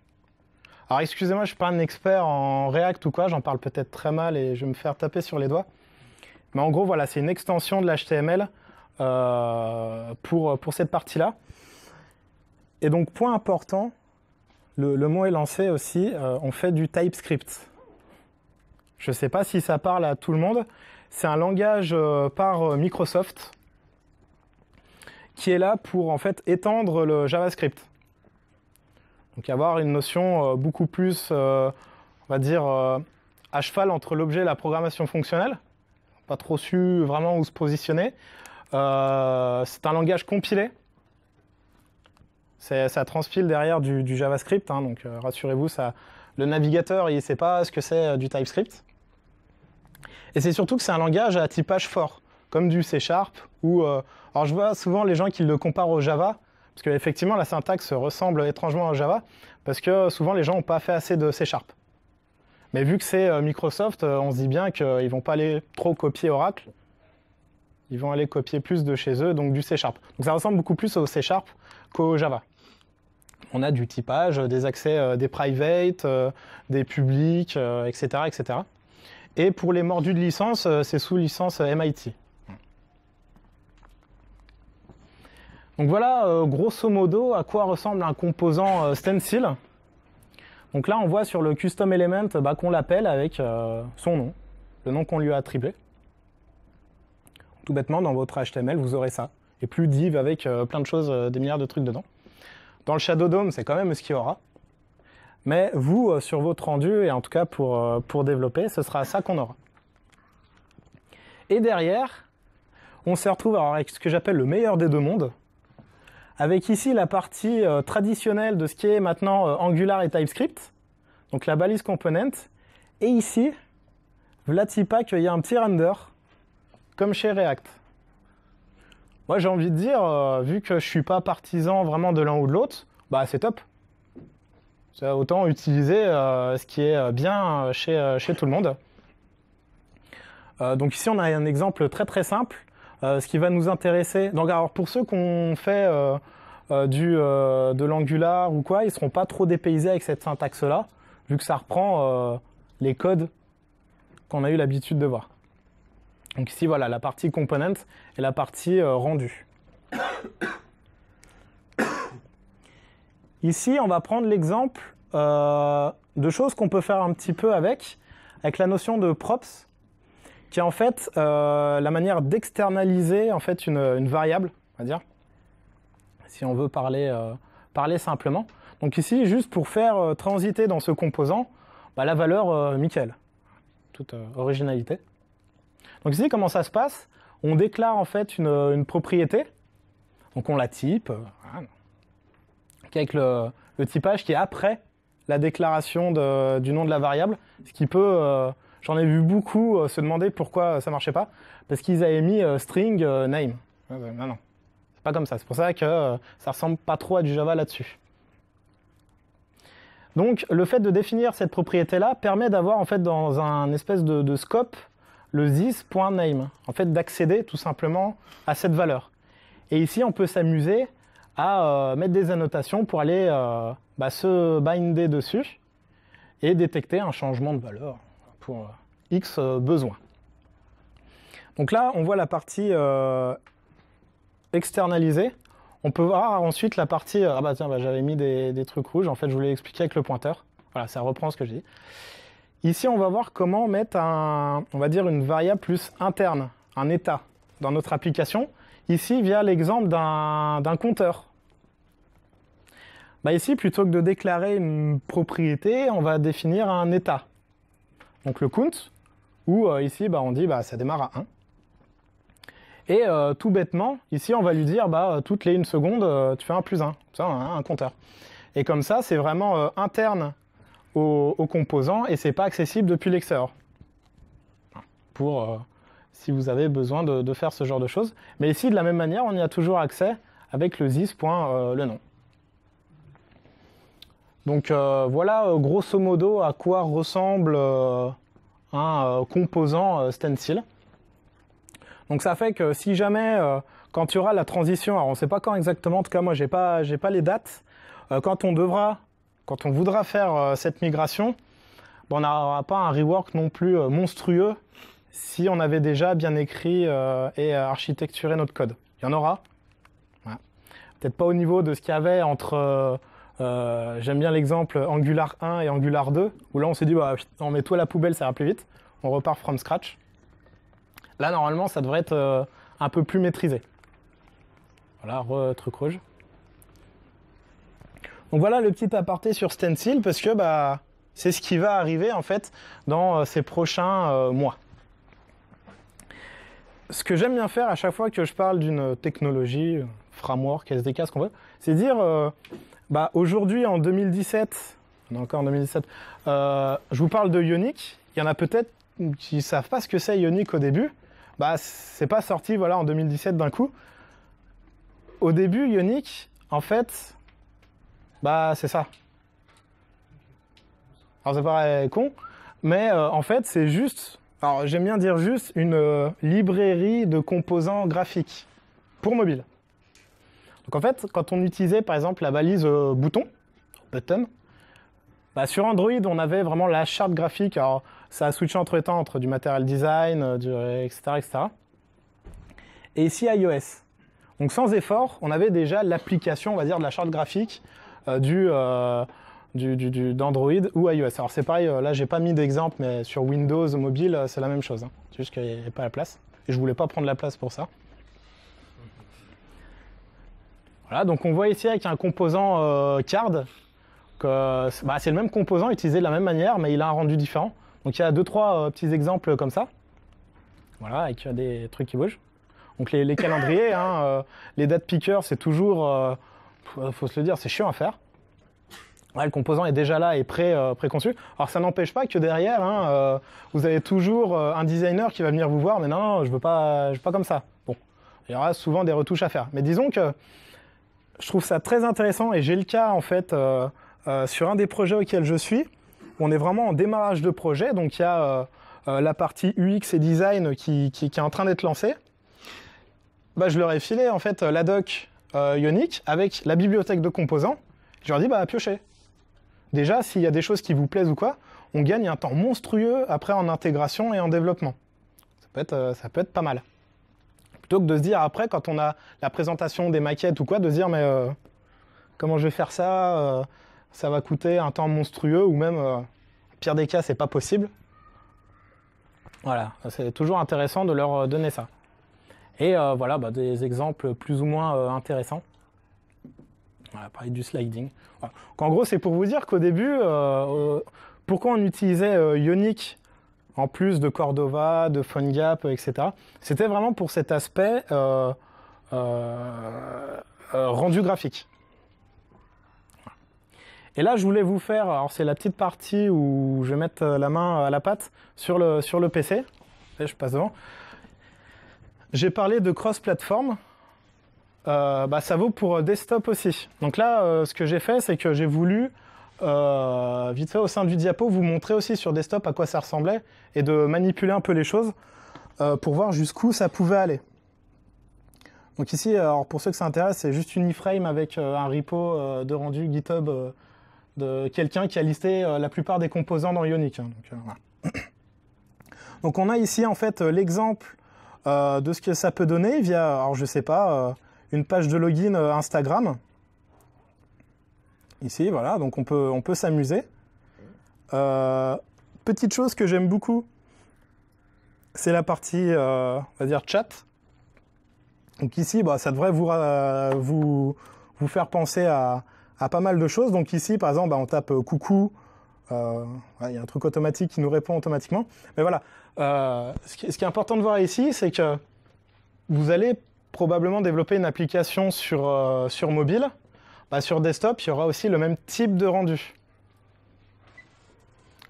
Alors excusez-moi, je ne suis pas un expert en React ou quoi, j'en parle peut-être très mal et je vais me faire taper sur les doigts. Mais en gros, voilà, c'est une extension de l'HTML euh, pour, pour cette partie-là. Et donc, point important, le, mot est lancé aussi, euh, on fait du TypeScript. Je ne sais pas si ça parle à tout le monde. C'est un langage euh, par Microsoft qui est là pour en fait étendre le JavaScript. Donc avoir une notion euh, beaucoup plus, euh, on va dire, euh, à cheval entre l'objet et la programmation fonctionnelle. Pas trop su vraiment où se positionner. c'est un langage compilé. Ça transpile derrière du, JavaScript, hein, donc rassurez-vous, ça, le navigateur, il ne sait pas ce que c'est du TypeScript. Et c'est surtout que c'est un langage à typage fort, comme du C Sharp. Ou, alors je vois souvent les gens qui le comparent au Java, parce qu'effectivement, la syntaxe ressemble étrangement à Java, parce que souvent les gens n'ont pas fait assez de C Sharp. Mais vu que c'est euh, Microsoft, euh, on se dit bien qu'ils ne vont pas aller trop copier Oracle, ils vont aller copier plus de chez eux, donc du C Sharp. Donc ça ressemble beaucoup plus au C Sharp qu'au Java. On a du typage, euh, des accès, des private, des publics, etc., etc. Et pour les mordus de licence, c'est sous licence MIT. Donc voilà, euh, grosso modo, à quoi ressemble un composant euh, stencil. Donc là, on voit sur le custom element bah, qu'on l'appelle avec euh, son nom, le nom qu'on lui a attribué. Tout bêtement, dans votre HTML, vous aurez ça. Et plus div avec plein de choses, des milliards de trucs dedans. Dans le Shadow Dome, c'est quand même ce qu'il y aura. Mais vous, sur votre rendu, et en tout cas pour, pour développer, ce sera ça qu'on aura. Et derrière, on se retrouve avec ce que j'appelle le meilleur des deux mondes avec ici la partie euh, traditionnelle de ce qui est maintenant euh, Angular et TypeScript, donc la balise component, et ici, Vlatipa qu'il y a un petit render, comme chez React. Moi j'ai envie de dire, euh, vu que je ne suis pas partisan vraiment de l'un ou de l'autre, bah c'est top. Autant utiliser ce qui est bien chez, chez tout le monde. donc ici on a un exemple très très simple euh, ce qui va nous intéresser. Donc, pour ceux qu'on fait euh, euh, du, de l'Angular ou quoi, ils seront pas trop dépaysés avec cette syntaxe-là, vu que ça reprend les codes qu'on a eu l'habitude de voir. Donc ici, voilà, la partie component et la partie rendu. ici, on va prendre l'exemple de choses qu'on peut faire un petit peu avec, avec la notion de props qui est en fait euh, la manière d'externaliser en fait une, variable, on va dire, si on veut parler, euh, parler simplement. Donc ici, juste pour faire euh, transiter dans ce composant bah, la valeur Michael, toute originalité. Donc ici, comment ça se passe On déclare en fait une, propriété, donc on la type, avec le, typage qui est après la déclaration du nom de la variable, ce qui peut J'en ai vu beaucoup euh, se demander pourquoi ça marchait pas, parce qu'ils avaient mis euh, string euh, name. non, non, c'est pas comme ça. C'est pour ça que ça ressemble pas trop à du Java là-dessus. Donc, le fait de définir cette propriété-là permet d'avoir en fait dans un espèce de, scope le this.name, en fait d'accéder tout simplement à cette valeur. Et ici, on peut s'amuser à mettre des annotations pour aller bah, se binder dessus et détecter un changement de valeur pour euh, X euh, besoin. Donc là, on voit la partie euh, externalisée. On peut voir ensuite la partie... Ah bah tiens, bah, j'avais mis des, trucs rouges. En fait, je voulais expliquer avec le pointeur. Voilà, ça reprend ce que j'ai dit. Ici, on va voir comment mettre un, on va dire une variable plus interne, un état dans notre application. Ici, via l'exemple d'un compteur. Bah, ici, plutôt que de déclarer une propriété, on va définir un état donc le count, où euh, ici bah, on dit bah, ça démarre à 1. Et euh, tout bêtement, ici on va lui dire bah, euh, toutes les 1 seconde, tu fais un plus 1, ça un, un, compteur. Et comme ça, c'est vraiment interne aux, composants et c'est pas accessible depuis l'extérieur. Pour si vous avez besoin de, faire ce genre de choses. Mais ici, de la même manière, on y a toujours accès avec le zis.lenon. le nom. Donc euh, voilà euh, grosso modo à quoi ressemble euh, un composant stencil. Donc ça fait que si jamais, quand tu auras la transition, alors on ne sait pas quand exactement, en tout cas moi j'ai pas, pas les dates, quand on devra, quand on voudra faire cette migration, ben, on n'aura pas un rework non plus monstrueux si on avait déjà bien écrit et architecturé notre code. Il y en aura. Peut-être pas au niveau de ce qu'il y avait entre euh, j'aime bien l'exemple Angular 1 et Angular 2, où là on s'est dit, bah, on met tout à la poubelle, ça va plus vite, on repart from scratch. Là, normalement, ça devrait être euh, un peu plus maîtrisé. Voilà, truc rouge. Donc voilà le petit aparté sur Stencil, parce que bah, c'est ce qui va arriver en fait dans euh, ces prochains mois. Ce que j'aime bien faire à chaque fois que je parle d'une technologie, framework, SDK, ce qu'on veut, c'est dire bah, aujourd'hui, en 2017, en 2017, euh, je vous parle de Ionic. Il y en a peut-être qui ne savent pas ce que c'est Ionic au début. Bah, c'est pas sorti voilà, en 2017 d'un coup. Au début, Ionic, en fait, bah, c'est ça. Alors ça paraît con, mais euh, en fait, c'est juste, alors j'aime bien dire juste, une euh, librairie de composants graphiques pour mobile. Donc en fait, quand on utilisait par exemple la balise euh, bouton, button, bah, sur Android, on avait vraiment la charte graphique. Alors, ça a switché entre temps entre du matériel design, euh, euh, etc., Et ici, iOS. Donc sans effort, on avait déjà l'application, on va dire, de la charte graphique du, d'Android ou iOS. Alors c'est pareil, là j'ai pas mis d'exemple, mais sur Windows mobile, c'est la même chose. Hein. C'est juste qu'il n'y avait pas la place. Et je voulais pas prendre la place pour ça. Voilà, donc on voit ici avec un composant euh, card, bah, c'est le même composant utilisé de la même manière, mais il a un rendu différent. Donc il y a deux, trois euh, petits exemples comme ça, voilà, avec des trucs qui bougent. Donc les, calendriers, hein, euh, les dates pickers, c'est toujours, faut se le dire, c'est chiant à faire. le composant est déjà là et prêt, préconçu. Alors ça n'empêche pas que derrière, hein, vous avez toujours un designer qui va venir vous voir, mais non, je veux pas, je veux pas comme ça. Bon, il y aura souvent des retouches à faire. Mais disons que je trouve ça très intéressant et j'ai le cas en fait euh, euh, sur un des projets auxquels je suis. On est vraiment en démarrage de projet, donc il y a euh, la partie UX et design qui, est en train d'être lancée. Bah, je leur ai filé en fait la doc Ionic avec la bibliothèque de composants. Je leur ai dit bah piochez. Déjà, s'il y a des choses qui vous plaisent ou quoi, on gagne un temps monstrueux après en intégration et en développement. Ça peut être, ça peut être pas mal. Plutôt que de se dire après, quand on a la présentation des maquettes ou quoi, de se dire mais euh, comment je vais faire ça euh, Ça va coûter un temps monstrueux ou même, euh, pire des cas, c'est pas possible. Voilà, c'est toujours intéressant de leur donner ça. Et voilà, bah, des exemples plus ou moins intéressants. Voilà, parler du sliding. En gros, c'est pour vous dire qu'au début, pourquoi on utilisait Ionic en plus de Cordova, de PhoneGap, etc. C'était vraiment pour cet aspect euh, euh, euh, rendu graphique. Et là, je voulais vous faire, alors c'est la petite partie où je vais mettre la main à la pâte sur le, sur le PC. je passe devant. J'ai parlé de cross-platform. bah, ça vaut pour desktop aussi. Donc là, ce que j'ai fait, c'est que j'ai voulu euh, vite fait au sein du diapo, vous montrer aussi sur desktop à quoi ça ressemblait et de manipuler un peu les choses euh, pour voir jusqu'où ça pouvait aller. Donc ici, alors pour ceux que ça intéresse, c'est juste une iframe avec euh, un repo de rendu GitHub de quelqu'un qui a listé la plupart des composants dans Ionic. Hein, donc, donc, on a ici en fait l'exemple de ce que ça peut donner via, alors je sais pas, une page de login Instagram ici, voilà, donc on peut, on peut s'amuser. Euh, petite chose que j'aime beaucoup, c'est la partie, euh, on va dire, chat. Donc ici, bah, ça devrait vous, euh, vous, vous faire penser à, à, pas mal de choses. Donc ici, par exemple, bah, on tape coucou. Il y a un truc automatique qui nous répond automatiquement. Mais voilà, ce qui, ce, qui, est important de voir ici, c'est que vous allez probablement développer une application sur, sur mobile. Bah, sur desktop, il y aura aussi le même type de rendu.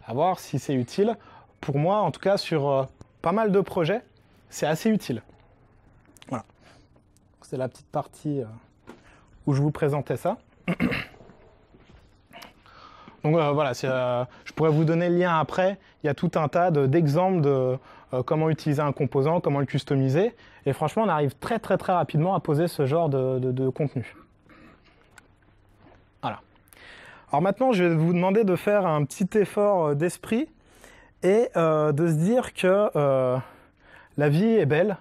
À voir si c'est utile. Pour moi, en tout cas, sur euh, pas mal de projets, c'est assez utile. Voilà. C'est la petite partie euh, où je vous présentais ça. Donc euh, voilà, je pourrais vous donner le lien après. Il y a tout un tas d'exemples de, comment utiliser un composant, comment le customiser. Et franchement, on arrive très très très rapidement à poser ce genre de contenu. Alors maintenant, je vais vous demander de faire un petit effort euh, d'esprit et euh, de se dire que euh, la vie est belle,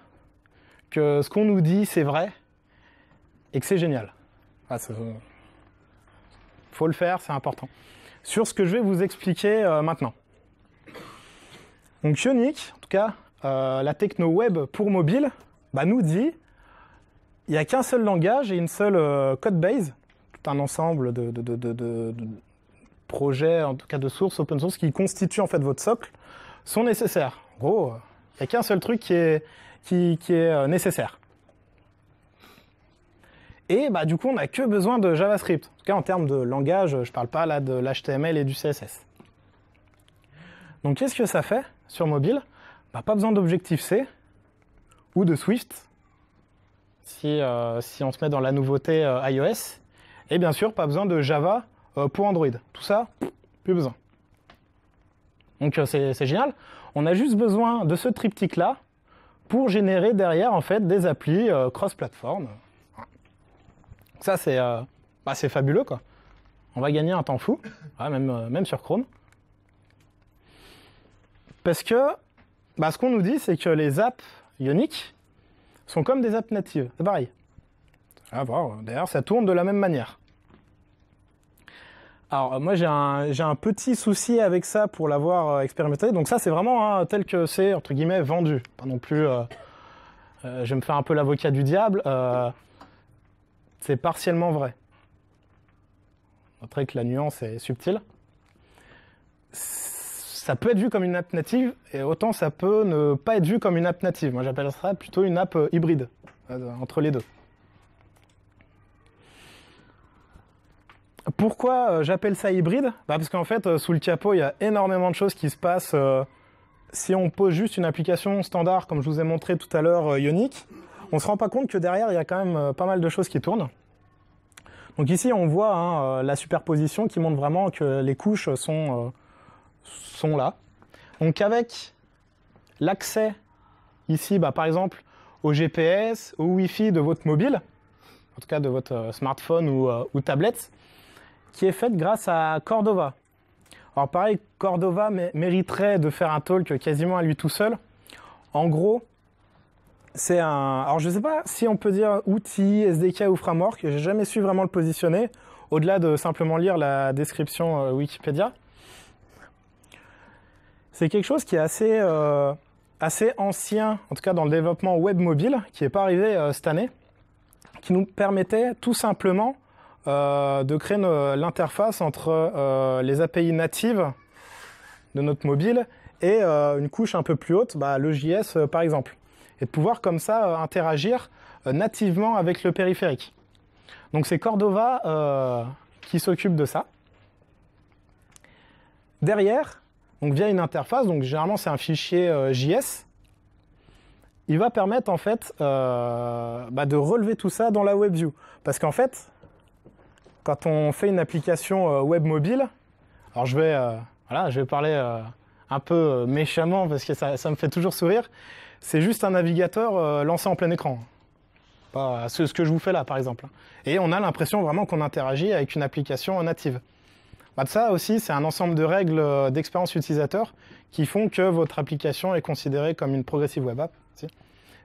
que ce qu'on nous dit c'est vrai et que c'est génial. Il ah, faut le faire, c'est important. Sur ce que je vais vous expliquer maintenant. Donc Ionic, en tout cas la techno web pour mobile, bah, nous dit il n'y a qu'un seul langage et une seule code base un ensemble de, projets, en tout cas de sources open source qui constituent en fait votre socle, sont nécessaires. En gros, il euh, n'y a qu'un seul truc qui est, qui, est euh, nécessaire. Et bah, du coup, on n'a que besoin de JavaScript. En tout cas, en termes de langage, je ne parle pas là de l'HTML et du CSS. Donc, qu'est-ce que ça fait sur mobile bah, Pas besoin d'Objective-C ou de Swift, si, euh, si on se met dans la nouveauté iOS. Et bien sûr, pas besoin de Java euh, pour Android. Tout ça, plus besoin. Donc euh, c'est génial. On a juste besoin de ce triptyque-là pour générer derrière en fait des applis euh, cross-platform. Ça bah, c'est fabuleux quoi. On va gagner un temps fou, même, même sur Chrome. Parce que bah, ce qu'on nous dit c'est que les apps ioniques sont comme des apps natives. C'est pareil. Ah, d'ailleurs ça tourne de la même manière. Alors moi j'ai un, j'ai un petit souci avec ça pour l'avoir euh, expérimenté. Donc ça c'est vraiment hein, tel que c'est entre guillemets vendu. Pas non plus. Euh, euh, je vais me faire un peu l'avocat du diable. c'est partiellement vrai. Après que la nuance est subtile. Ça peut être vu comme une app native et autant ça peut ne pas être vu comme une app native. Moi j'appellerais plutôt une app hybride entre les deux. Pourquoi euh, j'appelle ça hybride bah, Parce qu'en fait, euh, sous le capot, il y a énormément de choses qui se passent. Euh, si on pose juste une application standard, comme je vous ai montré tout à l'heure, Ionic, on ne se rend pas compte que derrière, il y a quand même pas mal de choses qui tournent. Donc ici, on voit hein, la superposition qui montre vraiment que les couches sont, là. Donc avec l'accès ici, bah, par exemple, au GPS, au Wi-Fi de votre mobile, en tout cas de votre smartphone ou tablette, qui est faite grâce à Cordova. Alors pareil, Cordova mériterait de faire un talk quasiment à lui tout seul. En gros, c'est un... Alors je ne sais pas si on peut dire outil, SDK ou framework, j'ai jamais su vraiment le positionner, au-delà de simplement lire la description euh, Wikipédia. C'est quelque chose qui est assez, euh, assez ancien, en tout cas dans le développement web mobile, qui n'est pas arrivé euh, cette année, qui nous permettait tout simplement euh, de créer l'interface entre euh, les API natives de notre mobile et euh, une couche un peu plus haute, bah, le JS par exemple. Et de pouvoir comme ça interagir nativement avec le périphérique. Donc c'est Cordova qui s'occupe de ça. Derrière, donc via une interface, donc généralement c'est un fichier JS, il va permettre en fait bah, de relever tout ça dans la WebView. Parce qu'en fait, quand on fait une application euh, web mobile, alors je vais, euh, voilà, je vais parler euh, un peu méchamment parce que ça, me fait toujours sourire, c'est juste un navigateur lancé en plein écran. Pas ce, que je vous fais là, par exemple. Et on a l'impression vraiment qu'on interagit avec une application native. Bah, ça aussi, c'est un ensemble de règles d'expérience utilisateur qui font que votre application est considérée comme une progressive web app.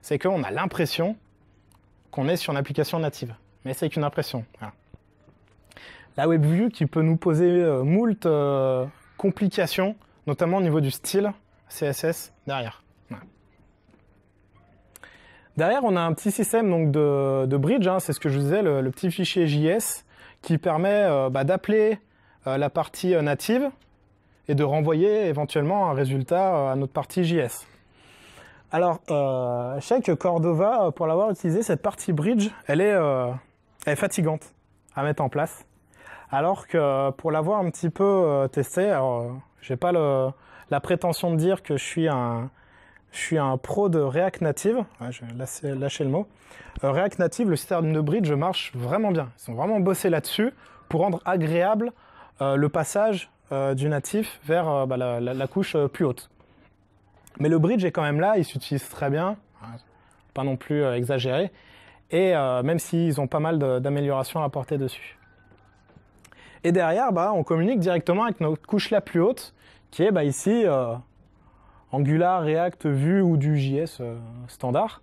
c'est qu'on a l'impression qu'on est sur une application native. Mais c'est qu'une impression. Voilà la WebView qui peut nous poser euh, moult euh, complications, notamment au niveau du style CSS derrière. Derrière, on a un petit système de, bridge, hein. c'est ce que je vous disais, le, petit fichier JS qui permet euh, bah, d'appeler la partie native et de renvoyer éventuellement un résultat à notre partie JS. Alors, je sais que Cordova, pour l'avoir utilisé, cette partie bridge, elle est fatigante à mettre en place. Alors que euh, pour l'avoir un petit peu euh, testé, alors euh, j'ai pas la prétention de dire que je suis un, je suis un pro de React Native. Ah, je vais lâcher le mot. React Native, le système de bridge marche vraiment bien. Ils ont vraiment bossé là-dessus pour rendre agréable le passage du natif vers bah, la, couche plus haute. Mais le bridge est quand même là, il s'utilise très bien, ah, pas non plus exagéré, et même s'ils ont pas mal d'améliorations à apporter dessus. Et derrière, bah, on communique directement avec notre couche la plus haute, qui est bah, ici euh, Angular, React, Vue ou du JS euh, standard.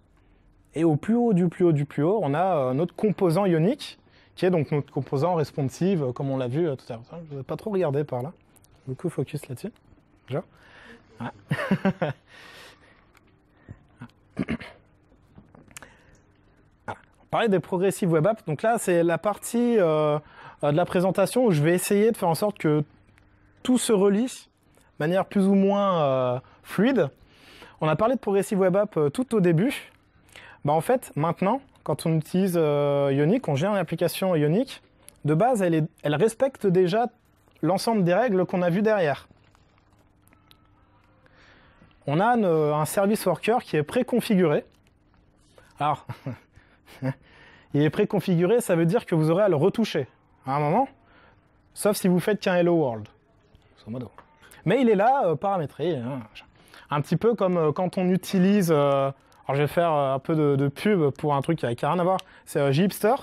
Et au plus haut du plus haut du plus haut, on a euh, notre composant ionique, qui est donc notre composant responsive, comme on l'a vu tout à l'heure. Je ne vais pas trop regarder par là. Beaucoup focus là-dessus. Déjà. Ah. Ah. On parlait des progressives web apps. Donc là, c'est la partie euh, de la présentation où je vais essayer de faire en sorte que tout se relie de manière plus ou moins euh, fluide. On a parlé de Progressive Web App euh, tout au début. Bah, en fait, maintenant, quand on utilise Ionic, on gère une application Ionic, de base, elle, respecte déjà l'ensemble des règles qu'on a vues derrière. On a un service worker qui est préconfiguré. Alors, il est préconfiguré, ça veut dire que vous aurez à le retoucher à un moment. Sauf si vous faites qu'un Hello World. Mais il est là, euh, paramétré. Hein, un petit peu comme euh, quand on utilise. Euh, alors je vais faire un peu de, pub pour un truc qui n'a rien à voir. C'est Gipster.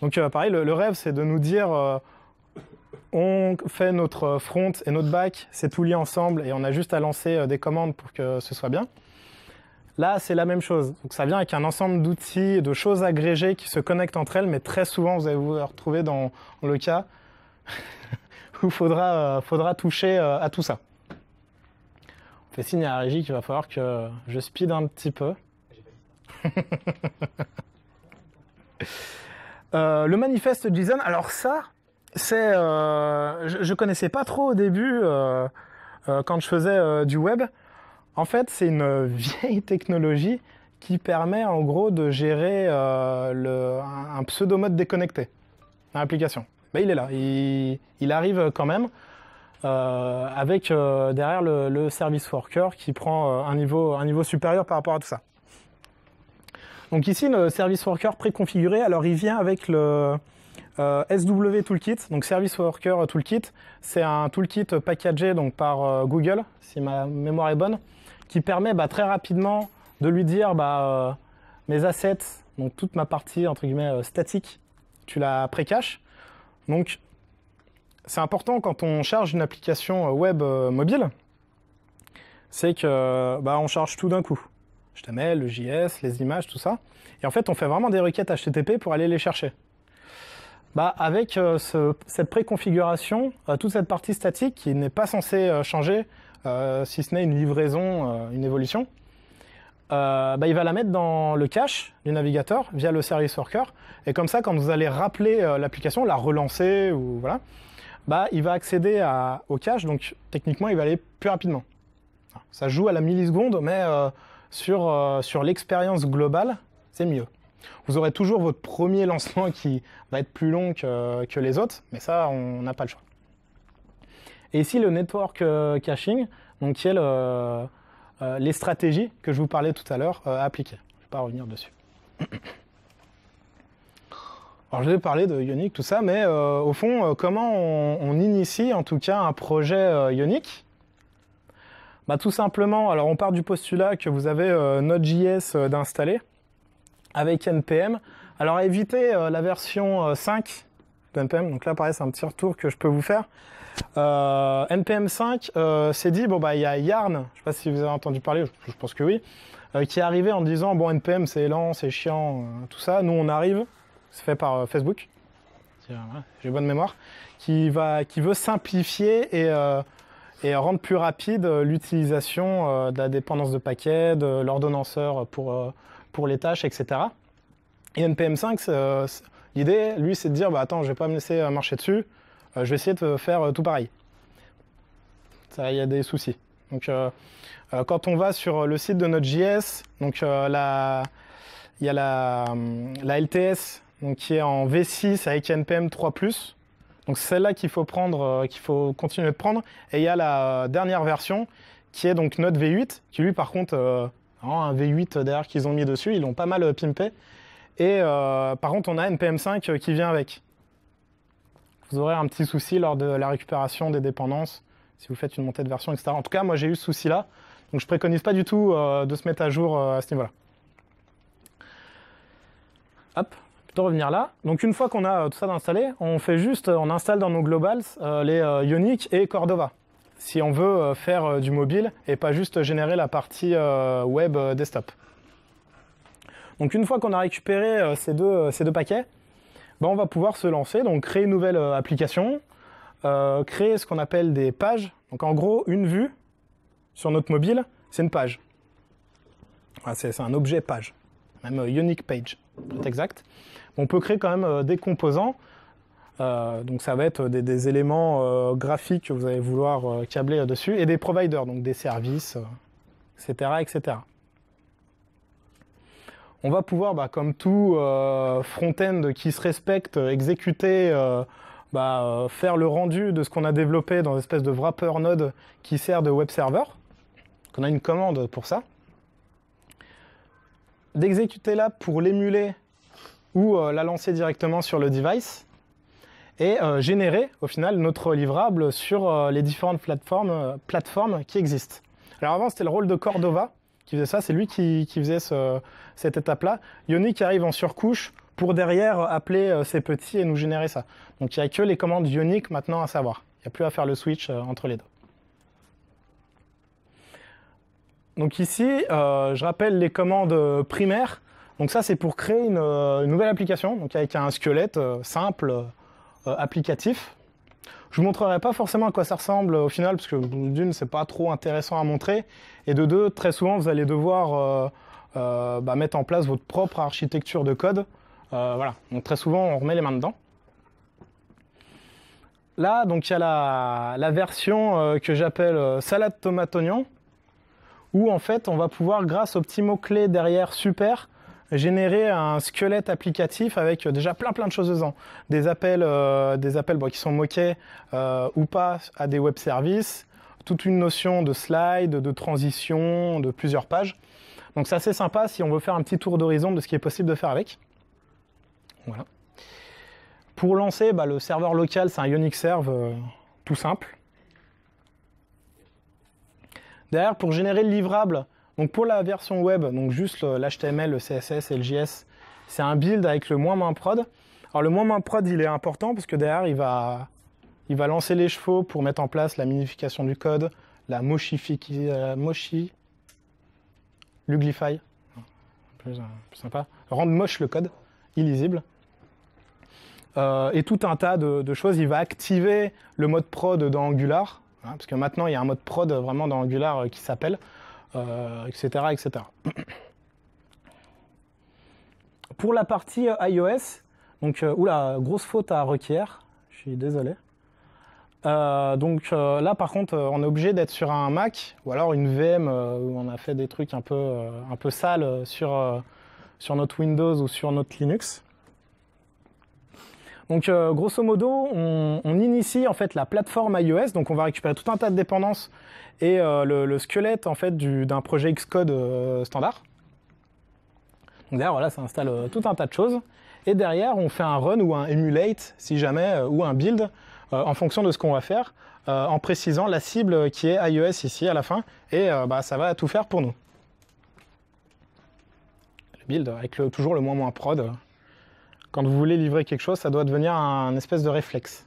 Donc pareil, le rêve, c'est de nous dire on fait notre front et notre back, c'est tout lié ensemble et on a juste à lancer des commandes pour que ce soit bien. Là, c'est la même chose. Donc ça vient avec un ensemble d'outils, de choses agrégées qui se connectent entre elles, mais très souvent, vous allez vous retrouver dans le cas où il euh, faudra, toucher euh, à tout ça. On fait signe à la régie qu'il va falloir que je speed un petit peu. Euh, le manifeste JSON, alors ça, c'est, je ne connaissais pas trop au début quand je faisais du web. En fait, c'est une vieille technologie qui permet en gros de gérer euh, un, pseudo-mode déconnecté dans l'application. Bah, il est là, il, arrive euh, quand même euh, avec derrière le, service worker qui prend un, niveau, supérieur par rapport à tout ça. Donc ici, le service worker préconfiguré, alors il vient avec le SW Toolkit, donc Service Worker Toolkit. C'est un toolkit packagé donc, par Google, si ma mémoire est bonne qui permet bah, très rapidement de lui dire bah, euh, mes assets, donc toute ma partie entre guillemets euh, statique, tu la cache Donc c'est important quand on charge une application euh, web mobile, c'est que bah, on charge tout d'un coup. HTML, le JS, les images, tout ça. Et en fait, on fait vraiment des requêtes HTTP pour aller les chercher. Bah, avec cette préconfiguration, toute cette partie statique qui n'est pas censée changer euh, si ce n'est une livraison, euh, une évolution, euh, bah, il va la mettre dans le cache du navigateur via le service worker. Et comme ça, quand vous allez rappeler l'application, la relancer ou voilà, bah, il va accéder à, au cache. Donc techniquement, il va aller plus rapidement. Ça joue à la milliseconde, mais sur, sur l'expérience globale, c'est mieux. Vous aurez toujours votre premier lancement qui va être plus long que les autres, mais ça, on n'a pas le choix. Et ici, le network euh, caching, donc qui est euh, euh, les stratégies que je vous parlais tout à l'heure appliquées. Je ne vais pas revenir dessus. Alors, je vais parler de Ionic, tout ça, mais au fond, comment on, initie en tout cas un projet Ionic bah, Tout simplement, alors on part du postulat que vous avez Node.js d'installer avec NPM. Alors, évitez la version 5 donc là, pareil, c'est un petit retour que je peux vous faire. NPM 5 s'est dit, bon, bah, il y a Yarn, je sais pas si vous avez entendu parler, je, pense que oui, euh, qui est arrivé en disant, bon, NPM, c'est lent, c'est chiant, euh, tout ça. Nous, on arrive, c'est fait par euh, Facebook, j'ai bonne mémoire, qui, va, qui veut simplifier et, et rendre plus rapide l'utilisation de la dépendance de paquets, de l'ordonnanceur pour, pour les tâches, etc. Et NPM 5, c'est L'idée, lui, c'est de dire bah attends, je vais pas me laisser euh, marcher dessus, euh, je vais essayer de faire euh, tout pareil. Ça, il y a des soucis. Donc, quand on va sur le site de notre JS, donc la, il y a la, hum, LTS donc, qui est en V6 avec NPM 3+. Donc c'est celle-là qu'il faut prendre, qu'il faut continuer de prendre. Et il y a la dernière version qui est donc notre V8, qui lui par contre, un V8 derrière qu'ils ont mis dessus, ils l'ont pas mal pimpé. Et euh, par contre, on a NPM5 euh, qui vient avec. Vous aurez un petit souci lors de la récupération des dépendances, si vous faites une montée de version, etc. En tout cas, moi j'ai eu ce souci-là. Donc je ne préconise pas du tout euh, de se mettre à jour à ce niveau-là. Hop, plutôt revenir là. Donc une fois qu'on a tout ça installé, on fait juste, on installe dans nos globals les Ionic et Cordova. Si on veut faire du mobile et pas juste générer la partie web desktop. Donc une fois qu'on a récupéré euh, ces deux, euh, ces deux paquets, ben, on va pouvoir se lancer, donc créer une nouvelle euh, application, créer ce qu'on appelle des pages. Donc en gros, une vue sur notre mobile, c'est une page. c'est un objet page, même unique page, c'est exact. On peut créer quand même des composants. donc ça va être des, des éléments graphiques que vous allez vouloir câbler dessus et des providers, donc des services, etc., etc on va pouvoir, bah, comme tout euh, front-end qui se respecte, exécuter, euh, bah, euh, faire le rendu de ce qu'on a développé dans une espèce de wrapper node qui sert de web server. qu'on a une commande pour ça. D'exécuter là pour l'émuler ou la lancer directement sur le device et générer au final notre livrable sur les différentes plateformes, qui existent. Alors avant c'était le rôle de Cordova qui faisait ça, c'est lui qui faisait ce, cette étape-là. Ionic arrive en surcouche pour derrière appeler euh, ses petits et nous générer ça. Donc il n'y a que les commandes Ionic maintenant à savoir. Il n'y a plus à faire le switch euh, entre les deux. Donc ici, euh, je rappelle les commandes primaires. Donc ça, c'est pour créer une, nouvelle application, donc avec un squelette simple, applicatif. Je vous montrerai pas forcément à quoi ça ressemble au final, parce que d'une, c'est pas trop intéressant à montrer, et de deux, très souvent, vous allez devoir euh, bah, mettre en place votre propre architecture de code. Euh, voilà, donc très souvent on remet les mains dedans. Là, donc il y a la, version euh, que j'appelle salade tomate oignon, où en fait on va pouvoir, grâce au petit mot-clé derrière super, générer un squelette applicatif avec déjà plein plein de choses dedans. Des appels, des appels qui sont moqués ou pas à des web services, toute une notion de slide, de transition, de plusieurs pages. Donc c'est assez sympa si on veut faire un petit tour d'horizon de ce qui est possible de faire avec. Voilà. Pour lancer, bah, le serveur local, c'est un Ionic Serve euh, tout simple. Derrière, pour générer le livrable, donc pour la version web, donc juste l'HTML, le, CSS et le JS, c'est un build avec le moins moins prod. Alors le moins moins prod, il est important parce que derrière, il va, lancer les chevaux pour mettre en place la minification du code, la mochification, euh, mochi, Luglify, euh, plus, sympa, rendre moche le code, illisible. Euh, et tout un tas de, choses. Il va activer le mode prod dans Angular, hein, parce que maintenant il y a un mode prod vraiment dans Angular euh, qui s'appelle, etc., etc. Pour la partie iOS, donc, oula, grosse faute à requiert, je suis désolé. Euh, donc euh, là, par contre, euh, on est obligé d'être sur un Mac ou alors une VM où on a fait des trucs un peu, un peu sales sur, sur notre Windows ou sur notre Linux. Donc, grosso modo, on, initie en fait la plateforme iOS. Donc, on va récupérer tout un tas de dépendances et le, squelette en fait d'un projet Xcode standard. Donc derrière, voilà, ça installe tout un tas de choses. Et derrière, on fait un run ou un emulate, si jamais, ou un build euh, en fonction de ce qu'on va faire, euh, en précisant la cible qui est iOS ici à la fin, et euh, bah, ça va tout faire pour nous. Le build avec toujours le moins moins prod. Quand vous voulez livrer quelque chose, ça doit devenir un espèce de réflexe.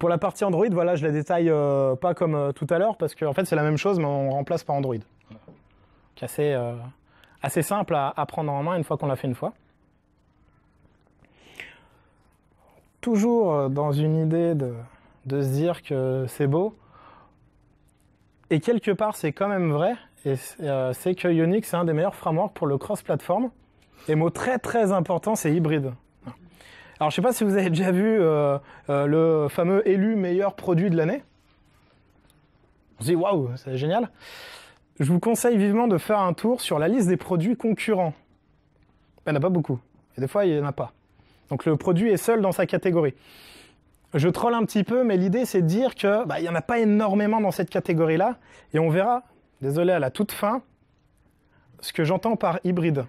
Pour la partie Android, voilà, je la détaille pas comme tout à l'heure parce qu'en fait c'est la même chose mais on remplace par Android. C'est assez, simple à, à prendre en main une fois qu'on l'a fait une fois. toujours euh, dans une idée de, se dire que c'est beau. Et quelque part, c'est quand même vrai. Et euh, c'est que Ionic, c'est un des meilleurs frameworks pour le cross-platform. Et mot très très important, c'est hybride. Alors je sais pas si vous avez déjà vu euh, le fameux élu meilleur produit de l'année. On se dit waouh, c'est génial. Je vous conseille vivement de faire un tour sur la liste des produits concurrents. Il n'y en a pas beaucoup. Et des fois, il n'y en a pas. Donc le produit est seul dans sa catégorie. Je troll un petit peu, mais l'idée c'est de dire que bah, il n'y en a pas énormément dans cette catégorie-là, et on verra, désolé à la toute fin, ce que j'entends par hybride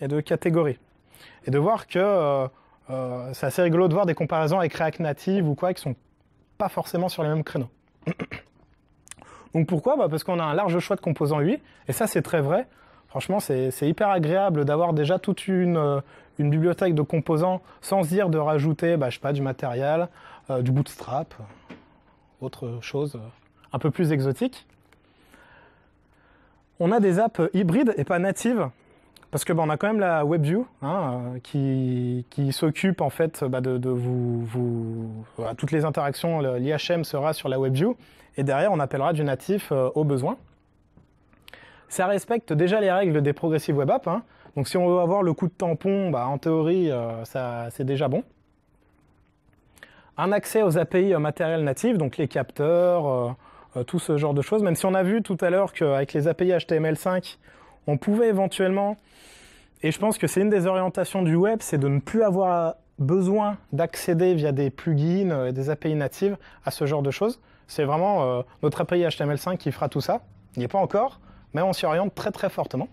et de catégorie. Et de voir que euh, euh, c'est assez rigolo de voir des comparaisons avec React Native ou quoi qui sont pas forcément sur les mêmes créneaux. Donc pourquoi bah, Parce qu'on a un large choix de composants lui, et ça c'est très vrai. Franchement, c'est hyper agréable d'avoir déjà toute une, euh, une bibliothèque de composants sans dire de rajouter, bah, pas, du matériel, euh, du bootstrap, autre chose euh, un peu plus exotique. On a des apps hybrides et pas natives, parce que bah, on a quand même la WebView hein, euh, qui, s'occupe en fait bah, de, vous, toutes les interactions. L'IHM sera sur la WebView et derrière on appellera du natif au besoin. Ça respecte déjà les règles des Progressive web apps. Hein, donc si on veut avoir le coup de tampon, bah, en théorie, euh, c'est déjà bon. Un accès aux API matériel natif, donc les capteurs, euh, euh, tout ce genre de choses. Même si on a vu tout à l'heure qu'avec les API HTML5, on pouvait éventuellement, et je pense que c'est une des orientations du web, c'est de ne plus avoir besoin d'accéder via des plugins et des API natives à ce genre de choses. C'est vraiment notre API HTML5 qui fera tout ça. Il n'y est pas encore, mais on s'y oriente très très fortement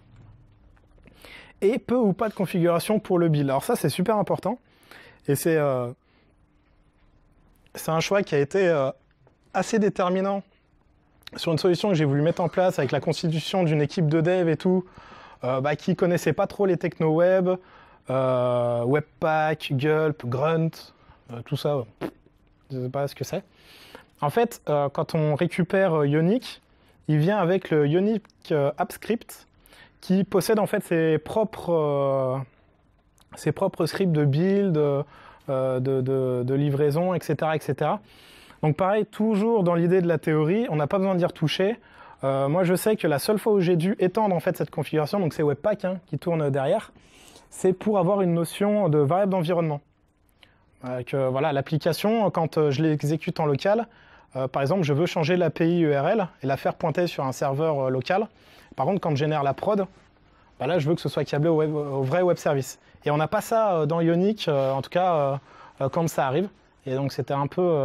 et peu ou pas de configuration pour le build. Alors ça, c'est super important. Et c'est euh, un choix qui a été euh, assez déterminant sur une solution que j'ai voulu mettre en place avec la constitution d'une équipe de dev et tout, euh, bah, qui connaissait pas trop les techno web, euh, Webpack, Gulp, Grunt, tout ça. Je ne sais pas ce que c'est. En fait, quand on récupère Ionic, il vient avec le Ionic Script qui possède en fait ses propres, euh, scripts de build, euh, de, livraison, etc., etc. Donc pareil, toujours dans l'idée de la théorie, on n'a pas besoin d'y retoucher. Euh, moi, je sais que la seule fois où j'ai dû étendre en fait cette configuration, donc c'est Webpack hein, qui tourne derrière, c'est pour avoir une notion de variable d'environnement. voilà, l'application, quand je l'exécute en local, par exemple, je veux changer l'API URL et la faire pointer sur un serveur local. Par contre, quand je génère la prod, bah là, je veux que ce soit câblé au, vrai web service. Et on n'a pas ça euh, dans Ionic, euh, en tout cas euh, quand ça arrive. Et donc, c'était un peu,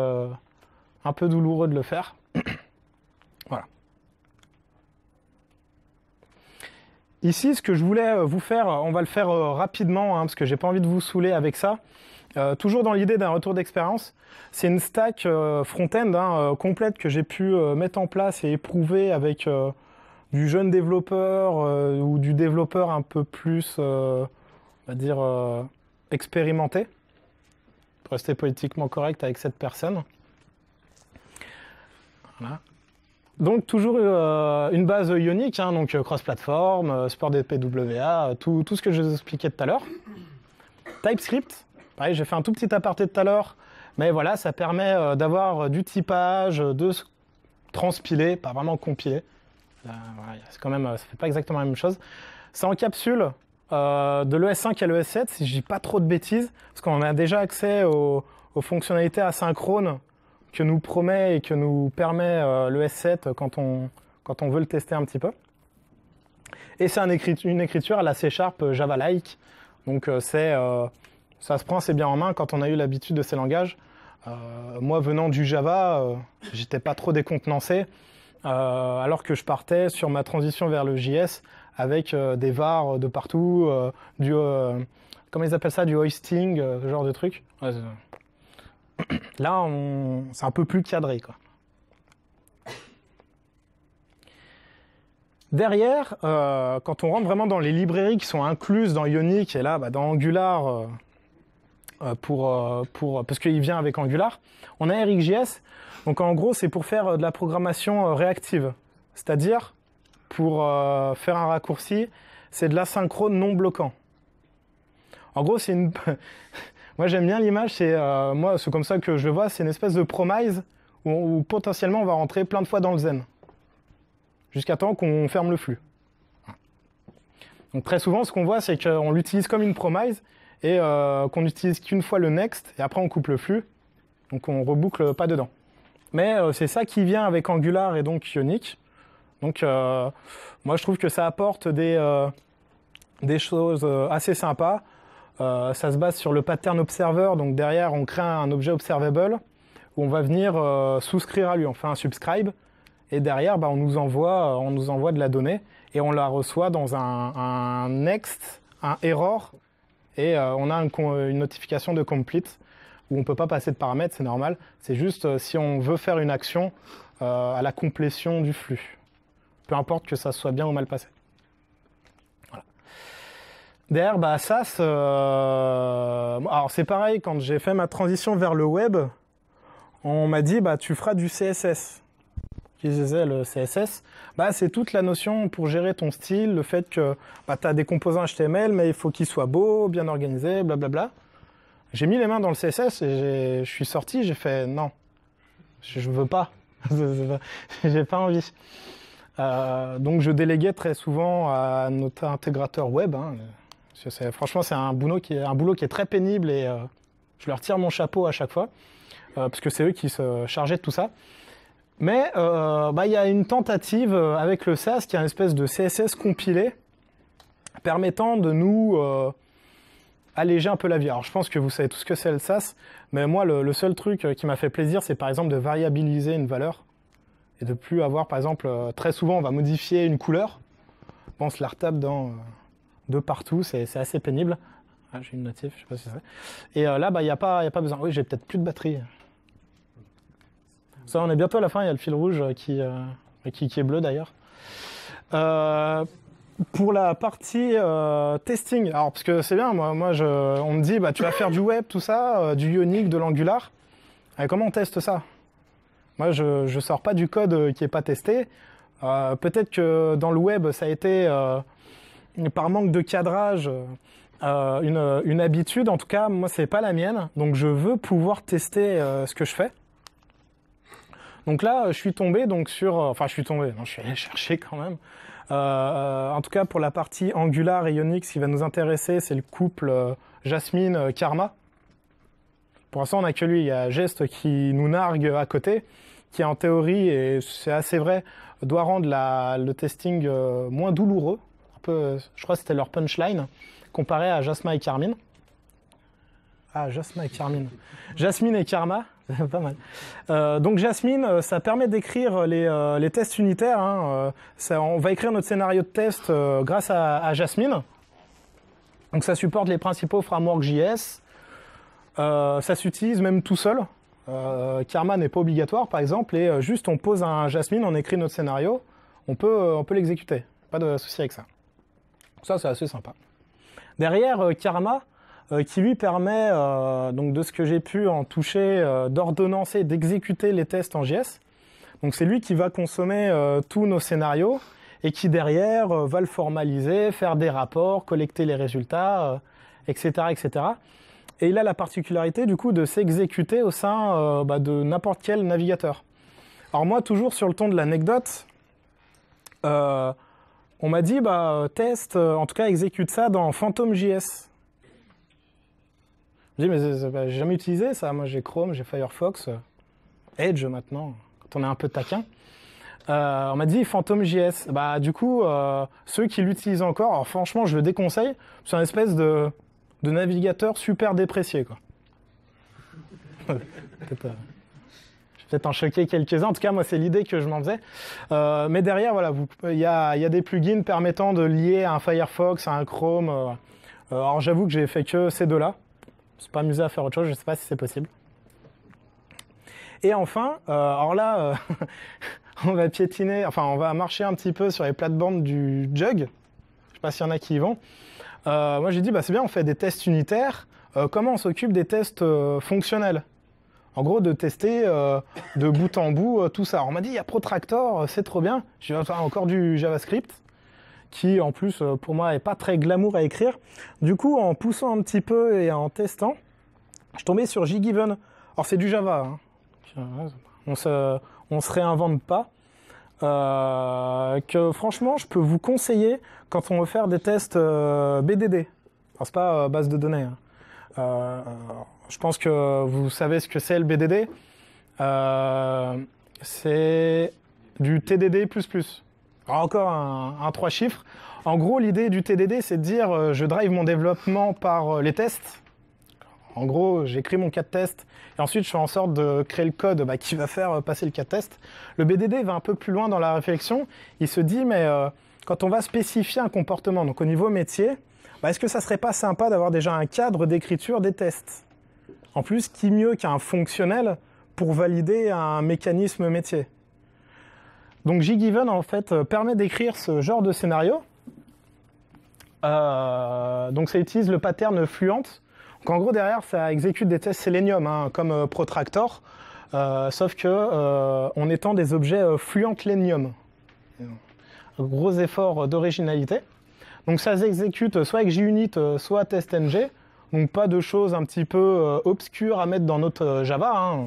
un peu douloureux de le faire. voilà. Ici, ce que je voulais vous faire, on va le faire rapidement, hein, parce que j'ai pas envie de vous saouler avec ça. toujours dans l'idée d'un retour d'expérience, c'est une stack front-end hein, complète que j'ai pu mettre en place et éprouver avec du jeune développeur euh, ou du développeur un peu plus, euh, on va dire, euh, expérimenté, pour rester politiquement correct avec cette personne. Donc toujours une base ionique, hein, donc cross-platform, support DPWA, tout, tout, ce que je vous expliquais tout à l'heure. TypeScript, pareil, j'ai fait un tout petit aparté tout à l'heure, mais voilà, ça permet d'avoir du typage, de transpiler, pas vraiment compiler, ben, c'est quand même, euh, ça fait pas exactement la même chose. Ça en capsule euh, de l'ES5 à l'ES7, si je dis pas trop de bêtises, parce qu'on a déjà accès aux, fonctionnalités asynchrones que nous promet et que nous permet euh, l'ES7 quand on, quand on veut le tester un petit peu. Et c'est une écriture à la C Sharp Java-like, donc ça se prend assez bien en main quand on a eu l'habitude de ces langages. moi venant du Java, j'étais pas trop décontenancé. Euh, alors que je partais sur ma transition vers le JS avec euh, des VAR euh, de partout, du comment ils appellent ça, du hoisting, ce genre de truc. Là, c'est un peu plus cadré, quoi. Derrière, quand on rentre vraiment dans les librairies qui sont incluses dans Ionic et là, bah, dans Angular, pour, pour, parce qu'il vient avec Angular, on a RxJS donc en gros, c'est pour faire euh, de la programmation euh, réactive, c'est-à-dire pour euh, faire un raccourci, c'est de l'asynchrone non bloquant. En gros, c'est une. moi, j'aime bien l'image. C'est comme ça que je vois. C'est une espèce de promise où, potentiellement on va rentrer plein de fois dans le zen jusqu'à temps qu'on ferme le flux. Donc très souvent, ce qu'on voit, c'est qu'on l'utilise comme une promise et qu'on n'utilise qu'une fois le next et après on coupe le flux. Donc on reboucle pas dedans. Mais euh, c'est ça qui vient avec Angular et donc Ionic. Donc euh, moi je trouve que ça apporte des, euh, choses assez sympas. ça se base sur le pattern observer, donc derrière on crée un objet observable où on va venir souscrire à lui, on fait un subscribe, et derrière bah, on, nous envoie, on nous envoie de la donnée et on la reçoit dans un, next, un error, et on a une, notification de complete où on ne peut pas passer de paramètres, c'est normal. C'est juste euh, si on veut faire une action euh, à la complétion du flux. Peu importe que ça soit bien ou mal passé. Voilà. Derrière, bah, euh, alors c'est pareil, quand j'ai fait ma transition vers le web, on m'a dit bah tu feras du CSS. Qui disais le CSS Bah c'est toute la notion pour gérer ton style, le fait que bah, tu as des composants HTML mais il faut qu'ils soient beaux, bien organisés, blablabla. J'ai mis les mains dans le CSS et je suis sorti, j'ai fait non, je, ne veux pas, j'ai pas envie. Euh, donc je déléguais très souvent à notre intégrateur web. Hein. franchement, c'est un boulot, qui est, très pénible et euh, je leur tire mon chapeau à chaque fois, euh, parce que c'est eux qui se chargeaient de tout ça. Mais bah, il y a une tentative avec le SAS qui est un espèce de CSS compilé permettant de nous alléger un peu la vie. Alors je pense que vous savez tout ce que c'est le mais moi le, seul truc euh, qui m'a fait plaisir, c'est par exemple de variabiliser une valeur et de plus avoir, par exemple, euh, très souvent on va modifier une couleur, on se la retape dans, euh, de partout, c'est assez pénible. Ah, j'ai une notif, je sais pas si c'est Et là, là, bah, il n'y a, pas, y a pas besoin. Oui, j'ai peut-être plus de batterie. Ça, on est bientôt à la fin, il y a le fil rouge qui, qui, est bleu d'ailleurs pour la partie euh, testing, alors parce que c'est bien, moi, je, on me dit, bah, tu vas faire du web, tout ça, euh, du Ionic, de l'Angular. comment on teste ça Moi, je ne sors pas du code euh, qui n'est pas testé. Peut-être que dans le web, ça a été, par manque de cadrage, une, une, habitude. En tout cas, moi, c'est pas la mienne. Donc, je veux pouvoir tester ce que je fais. Donc là, je suis tombé donc sur, enfin, je suis tombé, non, je suis allé chercher quand même. Euh, en tout cas, pour la partie Angular et Ionic, ce qui va nous intéresser, c'est le couple euh, Jasmine-Karma. Euh, pour l'instant, on n'a que lui. Il y a Geste qui nous nargue à côté, qui en théorie, et c'est assez vrai, doit rendre le testing moins douloureux. Un peu, je crois que c'était leur punchline, comparé à Jasmine et Carmine. Ah, Jasmine et Carmine. Jasmine et Karma. pas mal. Euh, donc Jasmine, euh, ça permet d'écrire les, euh, tests unitaires. Hein, on va écrire notre scénario de test grâce à, Jasmine. Donc ça supporte les principaux frameworks JS. ça s'utilise même tout seul. Karma n'est pas obligatoire par exemple et juste on pose un Jasmine, on écrit notre scénario, on peut, on peut l'exécuter. Pas de souci avec ça. Ça c'est assez sympa. Derrière Karma, euh, qui lui permet, euh, donc de ce que j'ai pu en toucher, euh, d'ordonnancer, d'exécuter les tests en JS. Donc c'est lui qui va consommer tous nos scénarios et qui derrière va le formaliser, faire des rapports, collecter les résultats, etc., etc. Et il a la particularité du coup de s'exécuter au sein bah, de n'importe quel navigateur. Alors moi, toujours sur le ton de l'anecdote, on m'a dit bah en tout cas exécute ça dans PhantomJS mais j'ai jamais utilisé ça. Moi, j'ai Chrome, j'ai Firefox, euh, Edge maintenant, quand on est un peu taquin. Euh, on m'a dit PhantomJS. Bah, du coup, euh, ceux qui l'utilisent encore, alors franchement, je le déconseille. C'est un espèce de, navigateur super déprécié, quoi. être je vais peut-être en choquer quelques-uns. En tout cas, moi, c'est l'idée que je m'en faisais. mais derrière, voilà, il y, y a, des plugins permettant de lier un Firefox, à un Chrome. Alors, j'avoue que j'ai fait que ces deux-là se pas amusé à faire autre chose. Je sais pas si c'est possible. Et enfin, euh, alors là, euh, on va piétiner, enfin, on va marcher un petit peu sur les plates-bandes du jug. Je sais pas s'il y en a qui y vont. Euh, moi, j'ai dit, bah, c'est bien, on fait des tests unitaires. comment on s'occupe des tests fonctionnels En gros, de tester de bout en bout tout ça. on m'a dit, il y a Protractor, c'est trop bien. Je vais J'ai encore du JavaScript qui en plus euh, pour moi est pas très glamour à écrire. Du coup, en poussant un petit peu et en testant, je tombais sur JGiven. Alors c'est du Java, hein. on, se, se réinvente pas. Euh, que franchement, je peux vous conseiller quand on veut faire des tests euh, BDD. pas base de données. Hein. je pense que vous savez ce que c'est le BDD. c'est du TDD++. Ah, encore un, trois chiffres. En gros, l'idée du TDD, c'est de dire euh, je drive mon développement par euh, les tests. En gros, j'écris mon cas de test et ensuite je fais en sorte de créer le code bah, qui va faire euh, passer le cas de test. Le BDD va un peu plus loin dans la réflexion. Il se dit mais quand on va spécifier un comportement, donc au niveau métier, bah, est-ce que ça serait pas sympa d'avoir déjà un cadre d'écriture des tests En plus, qui mieux qu'un fonctionnel pour valider un mécanisme métier donc JGiven en fait euh, permet d'écrire ce genre de scénario. Euh, donc ça utilise le pattern fluente. en gros derrière ça exécute des tests Selenium hein, comme euh, Protractor, sauf que on étend des objets fluent Selenium. Gros effort d'originalité. Donc ça s'exécute soit avec JUnit, soit TestNG. Donc pas de choses un petit peu obscures à mettre dans notre Java. Hein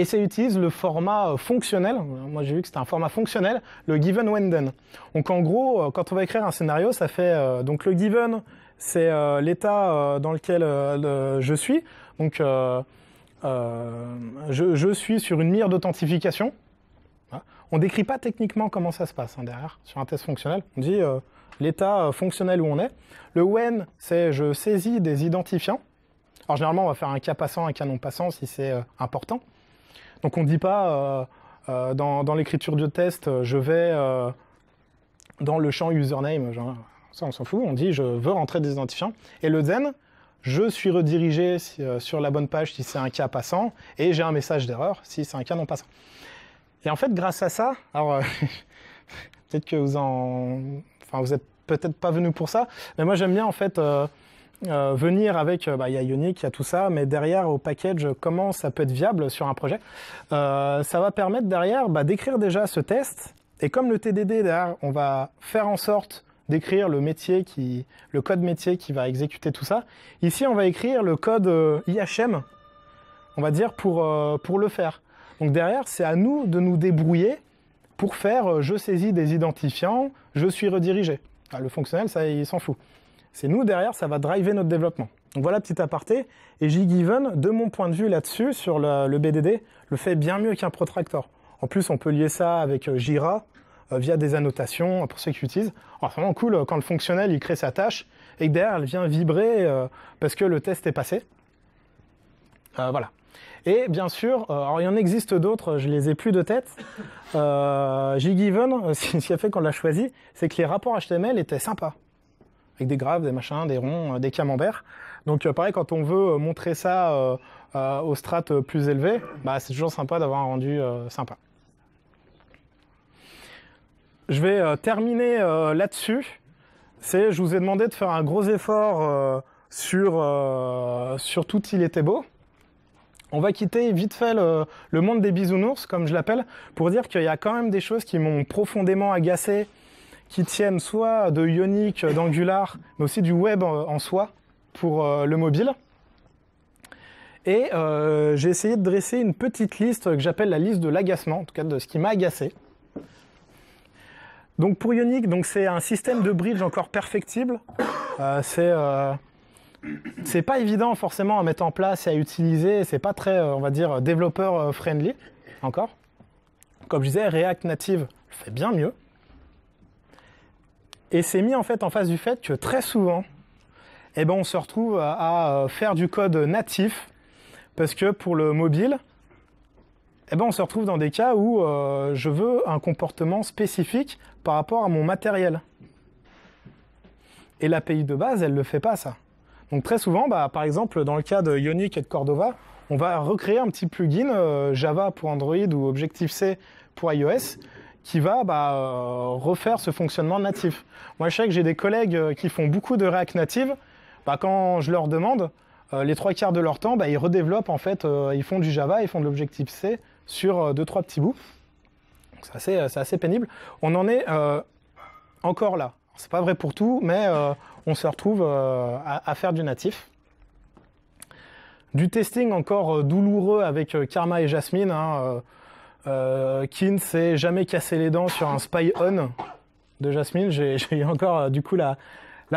et ça utilise le format euh, fonctionnel. Moi, j'ai vu que c'était un format fonctionnel, le given when done. Donc, en gros, euh, quand on va écrire un scénario, ça fait euh, donc le given, c'est l'état dans lequel je suis. Donc, je, suis sur une mire d'authentification. On On décrit pas techniquement comment ça se passe hein, derrière sur un test fonctionnel. On dit l'état fonctionnel où on est. Le when, c'est je saisis des identifiants. Alors généralement, on va faire un cas passant, un cas non passant si c'est important. Donc on ne dit pas euh, euh, dans, l'écriture du test, euh, je vais dans le champ username, ça on s'en fout, on dit je veux rentrer des identifiants. Et le Zen, je suis redirigé sur la bonne page si c'est un cas passant, et j'ai un message d'erreur si c'est un cas non passant. Et en fait, grâce à ça, alors peut-être que vous en... vous êtes peut-être pas venu pour ça, mais moi j'aime bien en fait... Euh, venir avec, euh, bah, il y a Ionic, il y a tout ça, mais derrière au package, comment ça peut être viable sur un projet euh, Ça va permettre derrière bah, d'écrire déjà ce test. Et comme le TDD, on va faire en sorte d'écrire le métier qui, le code métier qui va exécuter tout ça. Ici, on va écrire le code IHM, on va dire pour pour le faire. Donc derrière, c'est à nous de nous débrouiller pour faire. je saisis des identifiants, je suis redirigé. Bah, le fonctionnel, ça, il s'en fout. C'est nous derrière, ça va driver notre développement. Donc voilà petit aparté. Et j de mon point de vue là-dessus, sur le, BDD, le fait bien mieux qu'un protractor. En plus, on peut lier ça avec euh, Jira euh, via des annotations euh, pour ceux qui utilisent. Alors, oh, c'est vraiment cool quand le fonctionnel il crée sa tâche et que derrière elle vient vibrer parce que le test est passé. voilà. Et bien sûr, il y en existe d'autres, je les ai plus de tête. Euh, ce qui a fait qu'on l'a choisi, c'est que les rapports HTML étaient sympas avec des graves, des machins, des ronds, euh, des camemberts. Donc euh, pareil, quand on veut euh, montrer ça aux strates plus élevées, bah, c'est toujours sympa d'avoir un rendu sympa. Je vais terminer là-dessus. C'est, je vous ai demandé de faire un gros effort sur, sur tout il était beau. On va quitter vite fait le, monde des bisounours, comme je l'appelle, pour dire qu'il y a quand même des choses qui m'ont profondément agacé qui tiennent soit de Ionic, d'Angular, mais aussi du web en soi pour euh, le mobile. Et euh, j'ai essayé de dresser une petite liste que j'appelle la liste de l'agacement, en tout cas de ce qui m'a agacé. Donc pour Ionic, c'est un système de bridge encore perfectible. Euh, euh, c'est pas évident forcément à mettre en place et à utiliser. C'est pas très, on va dire, développeur friendly encore. Comme je disais, React Native fait bien mieux et c'est mis en fait en face du fait que très souvent, eh ben, on se retrouve à, euh, faire du code natif parce que pour le mobile, eh ben, on se retrouve dans des cas où euh, je veux un comportement spécifique par rapport à mon matériel. Et l'API de base, elle ne le fait pas ça. Donc très souvent, bah, par exemple, dans le cas de Ionic et de Cordova, on va recréer un petit plugin euh, Java pour Android ou Objective-C pour iOS qui va bah, euh, refaire ce fonctionnement natif. Moi, je sais que j'ai des collègues euh, qui font beaucoup de React Native. Bah, quand je leur demande, euh, les trois quarts de leur temps, bah, ils redéveloppent, en fait, ils font du Java, ils font de l'objectif C sur deux, trois petits bouts. C'est assez, pénible. On en est encore là. C'est pas vrai pour tout, mais on se retrouve à, faire du natif. Du testing encore douloureux avec Karma et Jasmine. Hein, euh, s'est jamais cassé les dents sur un Spy On de Jasmine. J'ai encore euh, du coup la,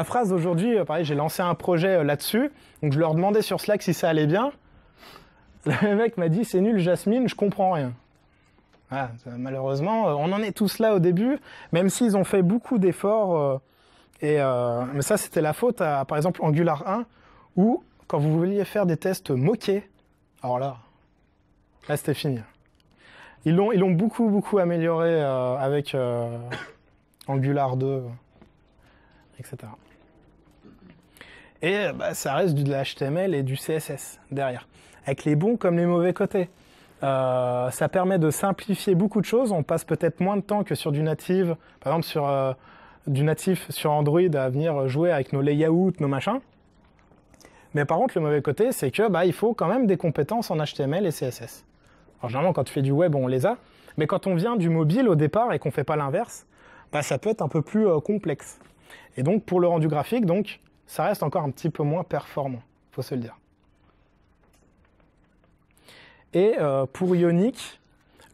phrase aujourd'hui. Euh, pareil, j'ai lancé un projet euh, là-dessus. Donc je leur demandais sur Slack si ça allait bien. Le mec m'a dit c'est nul Jasmine, je comprends rien. Ah, malheureusement, on en est tous là au début, même s'ils ont fait beaucoup d'efforts. mais ça, c'était la faute à, par exemple, Angular 1, où quand vous vouliez faire des tests moqués, alors là, là c'était fini. Ils l'ont, ils beaucoup, beaucoup amélioré euh, avec euh, Angular 2, etc. Et bah, ça reste du, de l'HTML et du CSS derrière, avec les bons comme les mauvais côtés. Euh, ça permet de simplifier beaucoup de choses. On passe peut-être moins de temps que sur du native, par exemple sur du natif sur Android à venir jouer avec nos layouts, nos machins. Mais par contre, le mauvais côté, c'est que bah, il faut quand même des compétences en HTML et CSS. Alors généralement, quand tu fais du web, on les a. Mais quand on vient du mobile au départ et qu'on ne fait pas l'inverse, bah, ça peut être un peu plus euh, complexe. Et donc, pour le rendu graphique, donc, ça reste encore un petit peu moins performant, Il faut se le dire. Et euh, pour Ionic,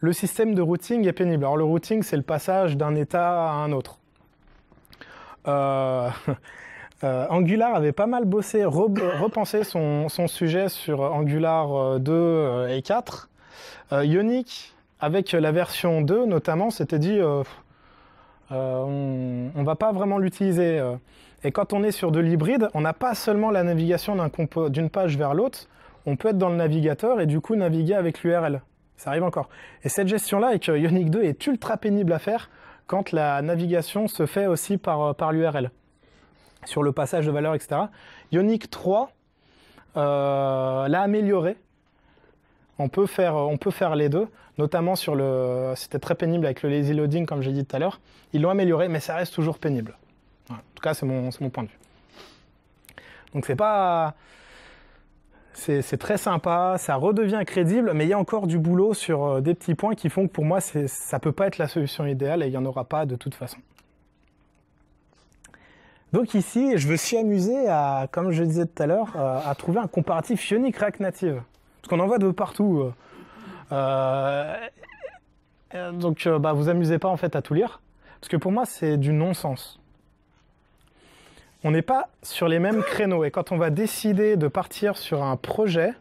le système de routing est pénible. Alors, le routing, c'est le passage d'un état à un autre. Euh, Angular avait pas mal bossé, repensé son, sujet sur Angular 2 et 4. Ionic, euh, avec la version 2 notamment, s'était dit euh, euh, on ne va pas vraiment l'utiliser. Et quand on est sur de l'hybride, on n'a pas seulement la navigation d'une page vers l'autre, on peut être dans le navigateur et du coup naviguer avec l'URL. Ça arrive encore. Et cette gestion-là avec Ionic 2 est ultra pénible à faire quand la navigation se fait aussi par, par l'URL, sur le passage de valeur, etc. Ionic 3 l'a amélioré on peut faire, euh, on peut faire les deux, notamment sur le. C'était très pénible avec le lazy loading, comme j'ai dit tout à l'heure. Ils l'ont amélioré, mais ça reste toujours pénible. En tout cas, c'est mon, point de vue. Donc c'est pas. C'est très sympa, ça redevient crédible, mais il y a encore du boulot sur euh, des petits points qui font que pour moi, ça ne peut pas être la solution idéale et il n'y en aura pas de toute façon. Donc ici, je me suis amusé à, comme je disais tout à l'heure, euh, à trouver un comparatif Ionic React Native. Parce qu'on en voit de partout. Euh. Euh, euh, donc, bah, vous amusez pas en fait à tout lire, parce que pour moi, c'est du non-sens. On n'est pas sur les mêmes créneaux, et quand on va décider de partir sur un projet,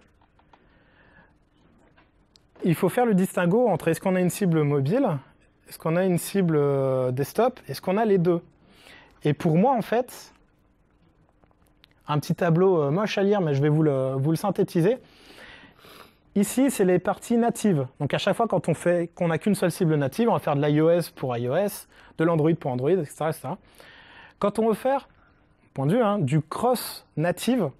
il faut faire le distinguo entre est-ce qu'on a une cible mobile, est-ce qu'on a une cible desktop, est-ce qu'on a les deux. Et pour moi, en fait, un petit tableau moche à lire, mais je vais vous le synthétiser. Ici, c'est les parties natives. Donc à chaque fois, quand on fait qu'on n'a qu'une seule cible native, on va faire de l'iOS pour iOS, de l'Android pour Android, etc., Quand on veut faire, point de hein, du cross native,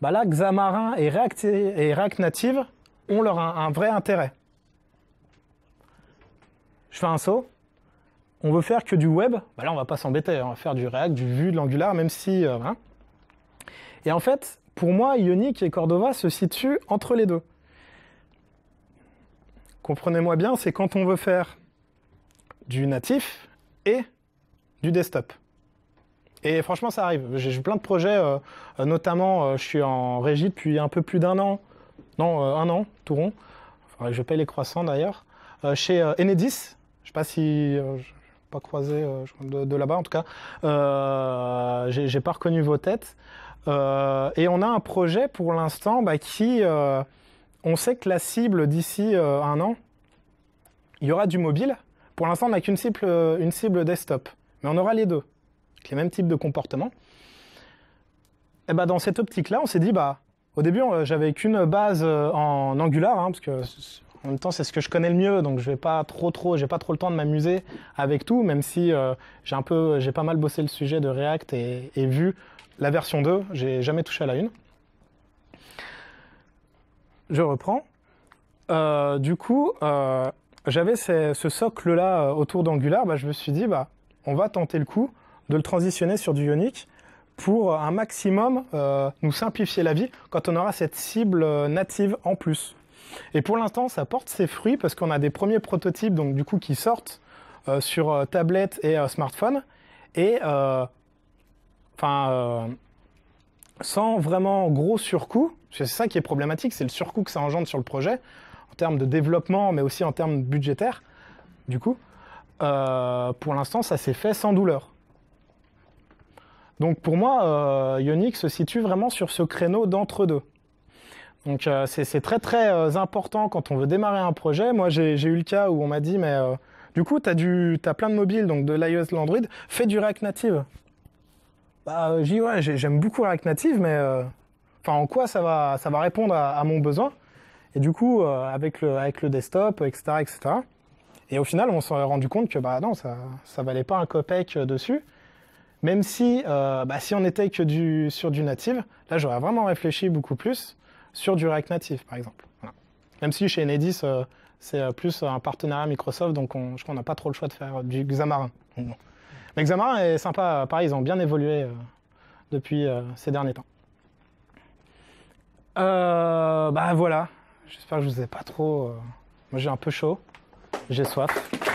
bah là, Xamarin et React, et Native ont leur un, vrai intérêt. Je fais un saut. On veut faire que du web. Bah là, on va pas s'embêter. Hein. On va faire du React, du Vue, de l'Angular, même si. Euh, hein. Et en fait, pour moi, Ionic et Cordova se situent entre les deux comprenez-moi bien, c'est quand on veut faire du natif et du desktop. Et franchement, ça arrive. J'ai eu plein de projets, euh, notamment, euh, je suis en régie depuis un peu plus d'un an, non, euh, un an, tout rond. je paye les croissants d'ailleurs. chez Enedis, je ne sais pas si pas croisé de, de là-bas en tout cas. Euh, j'ai pas reconnu vos têtes. et on a un projet pour l'instant bah, qui on sait que la cible d'ici euh, un an, il y aura du mobile. Pour l'instant, on n'a qu'une cible, euh, une cible desktop, mais on aura les deux, les mêmes types de comportements. Et eh ben, dans cette optique-là, on s'est dit, bah, au début, euh, j'avais qu'une base en Angular, hein, parce que en même temps, c'est ce que je connais le mieux, donc je vais pas trop, trop, j'ai pas trop le temps de m'amuser avec tout, même si j'ai un peu, j'ai pas mal bossé le sujet de React et, vu la version 2, j'ai jamais touché à la une je reprends. Euh, du coup, euh, j'avais ce socle-là euh, autour d'Angular. Bah, je me suis dit, bah, on va tenter le coup de le transitionner sur du Ionic pour un maximum nous simplifier la vie quand on aura cette cible native en plus. Et pour l'instant, ça porte ses fruits parce qu'on a des premiers prototypes donc du coup qui sortent sur tablette et smartphone. Et enfin sans vraiment gros surcoût, c'est ça qui est problématique, c'est le surcoût que ça engendre sur le projet, en termes de développement, mais aussi en termes budgétaires, du coup, euh, pour l'instant, ça s'est fait sans douleur. Donc pour moi, euh, Ionic se situe vraiment sur ce créneau d'entre-deux. Donc euh, c'est très très euh, important quand on veut démarrer un projet. Moi, j'ai eu le cas où on m'a dit, mais du coup, tu as, plein de mobiles, donc de l'iOS, de l'Android, fais du React Native. Bah, euh, ouais, j'aime beaucoup React Native, mais euh, en quoi ça va, répondre à, mon besoin Et du coup, euh, avec le, desktop, etc., etc. Et au final, on s'est rendu compte que bah non, ça, ça valait pas un copec dessus. Même si, bah, si on était que sur du native, là, j'aurais vraiment réfléchi beaucoup plus sur du React Native, par exemple. Même si chez Enedis, c'est plus un partenariat Microsoft, donc je crois qu'on n'a pas trop le choix de faire du Xamarin. L'examen est sympa. Pareil, ils ont bien évolué euh, depuis euh, ces derniers temps. Euh, bah voilà. J'espère que je vous ai pas trop. Moi, j'ai un peu chaud. J'ai soif.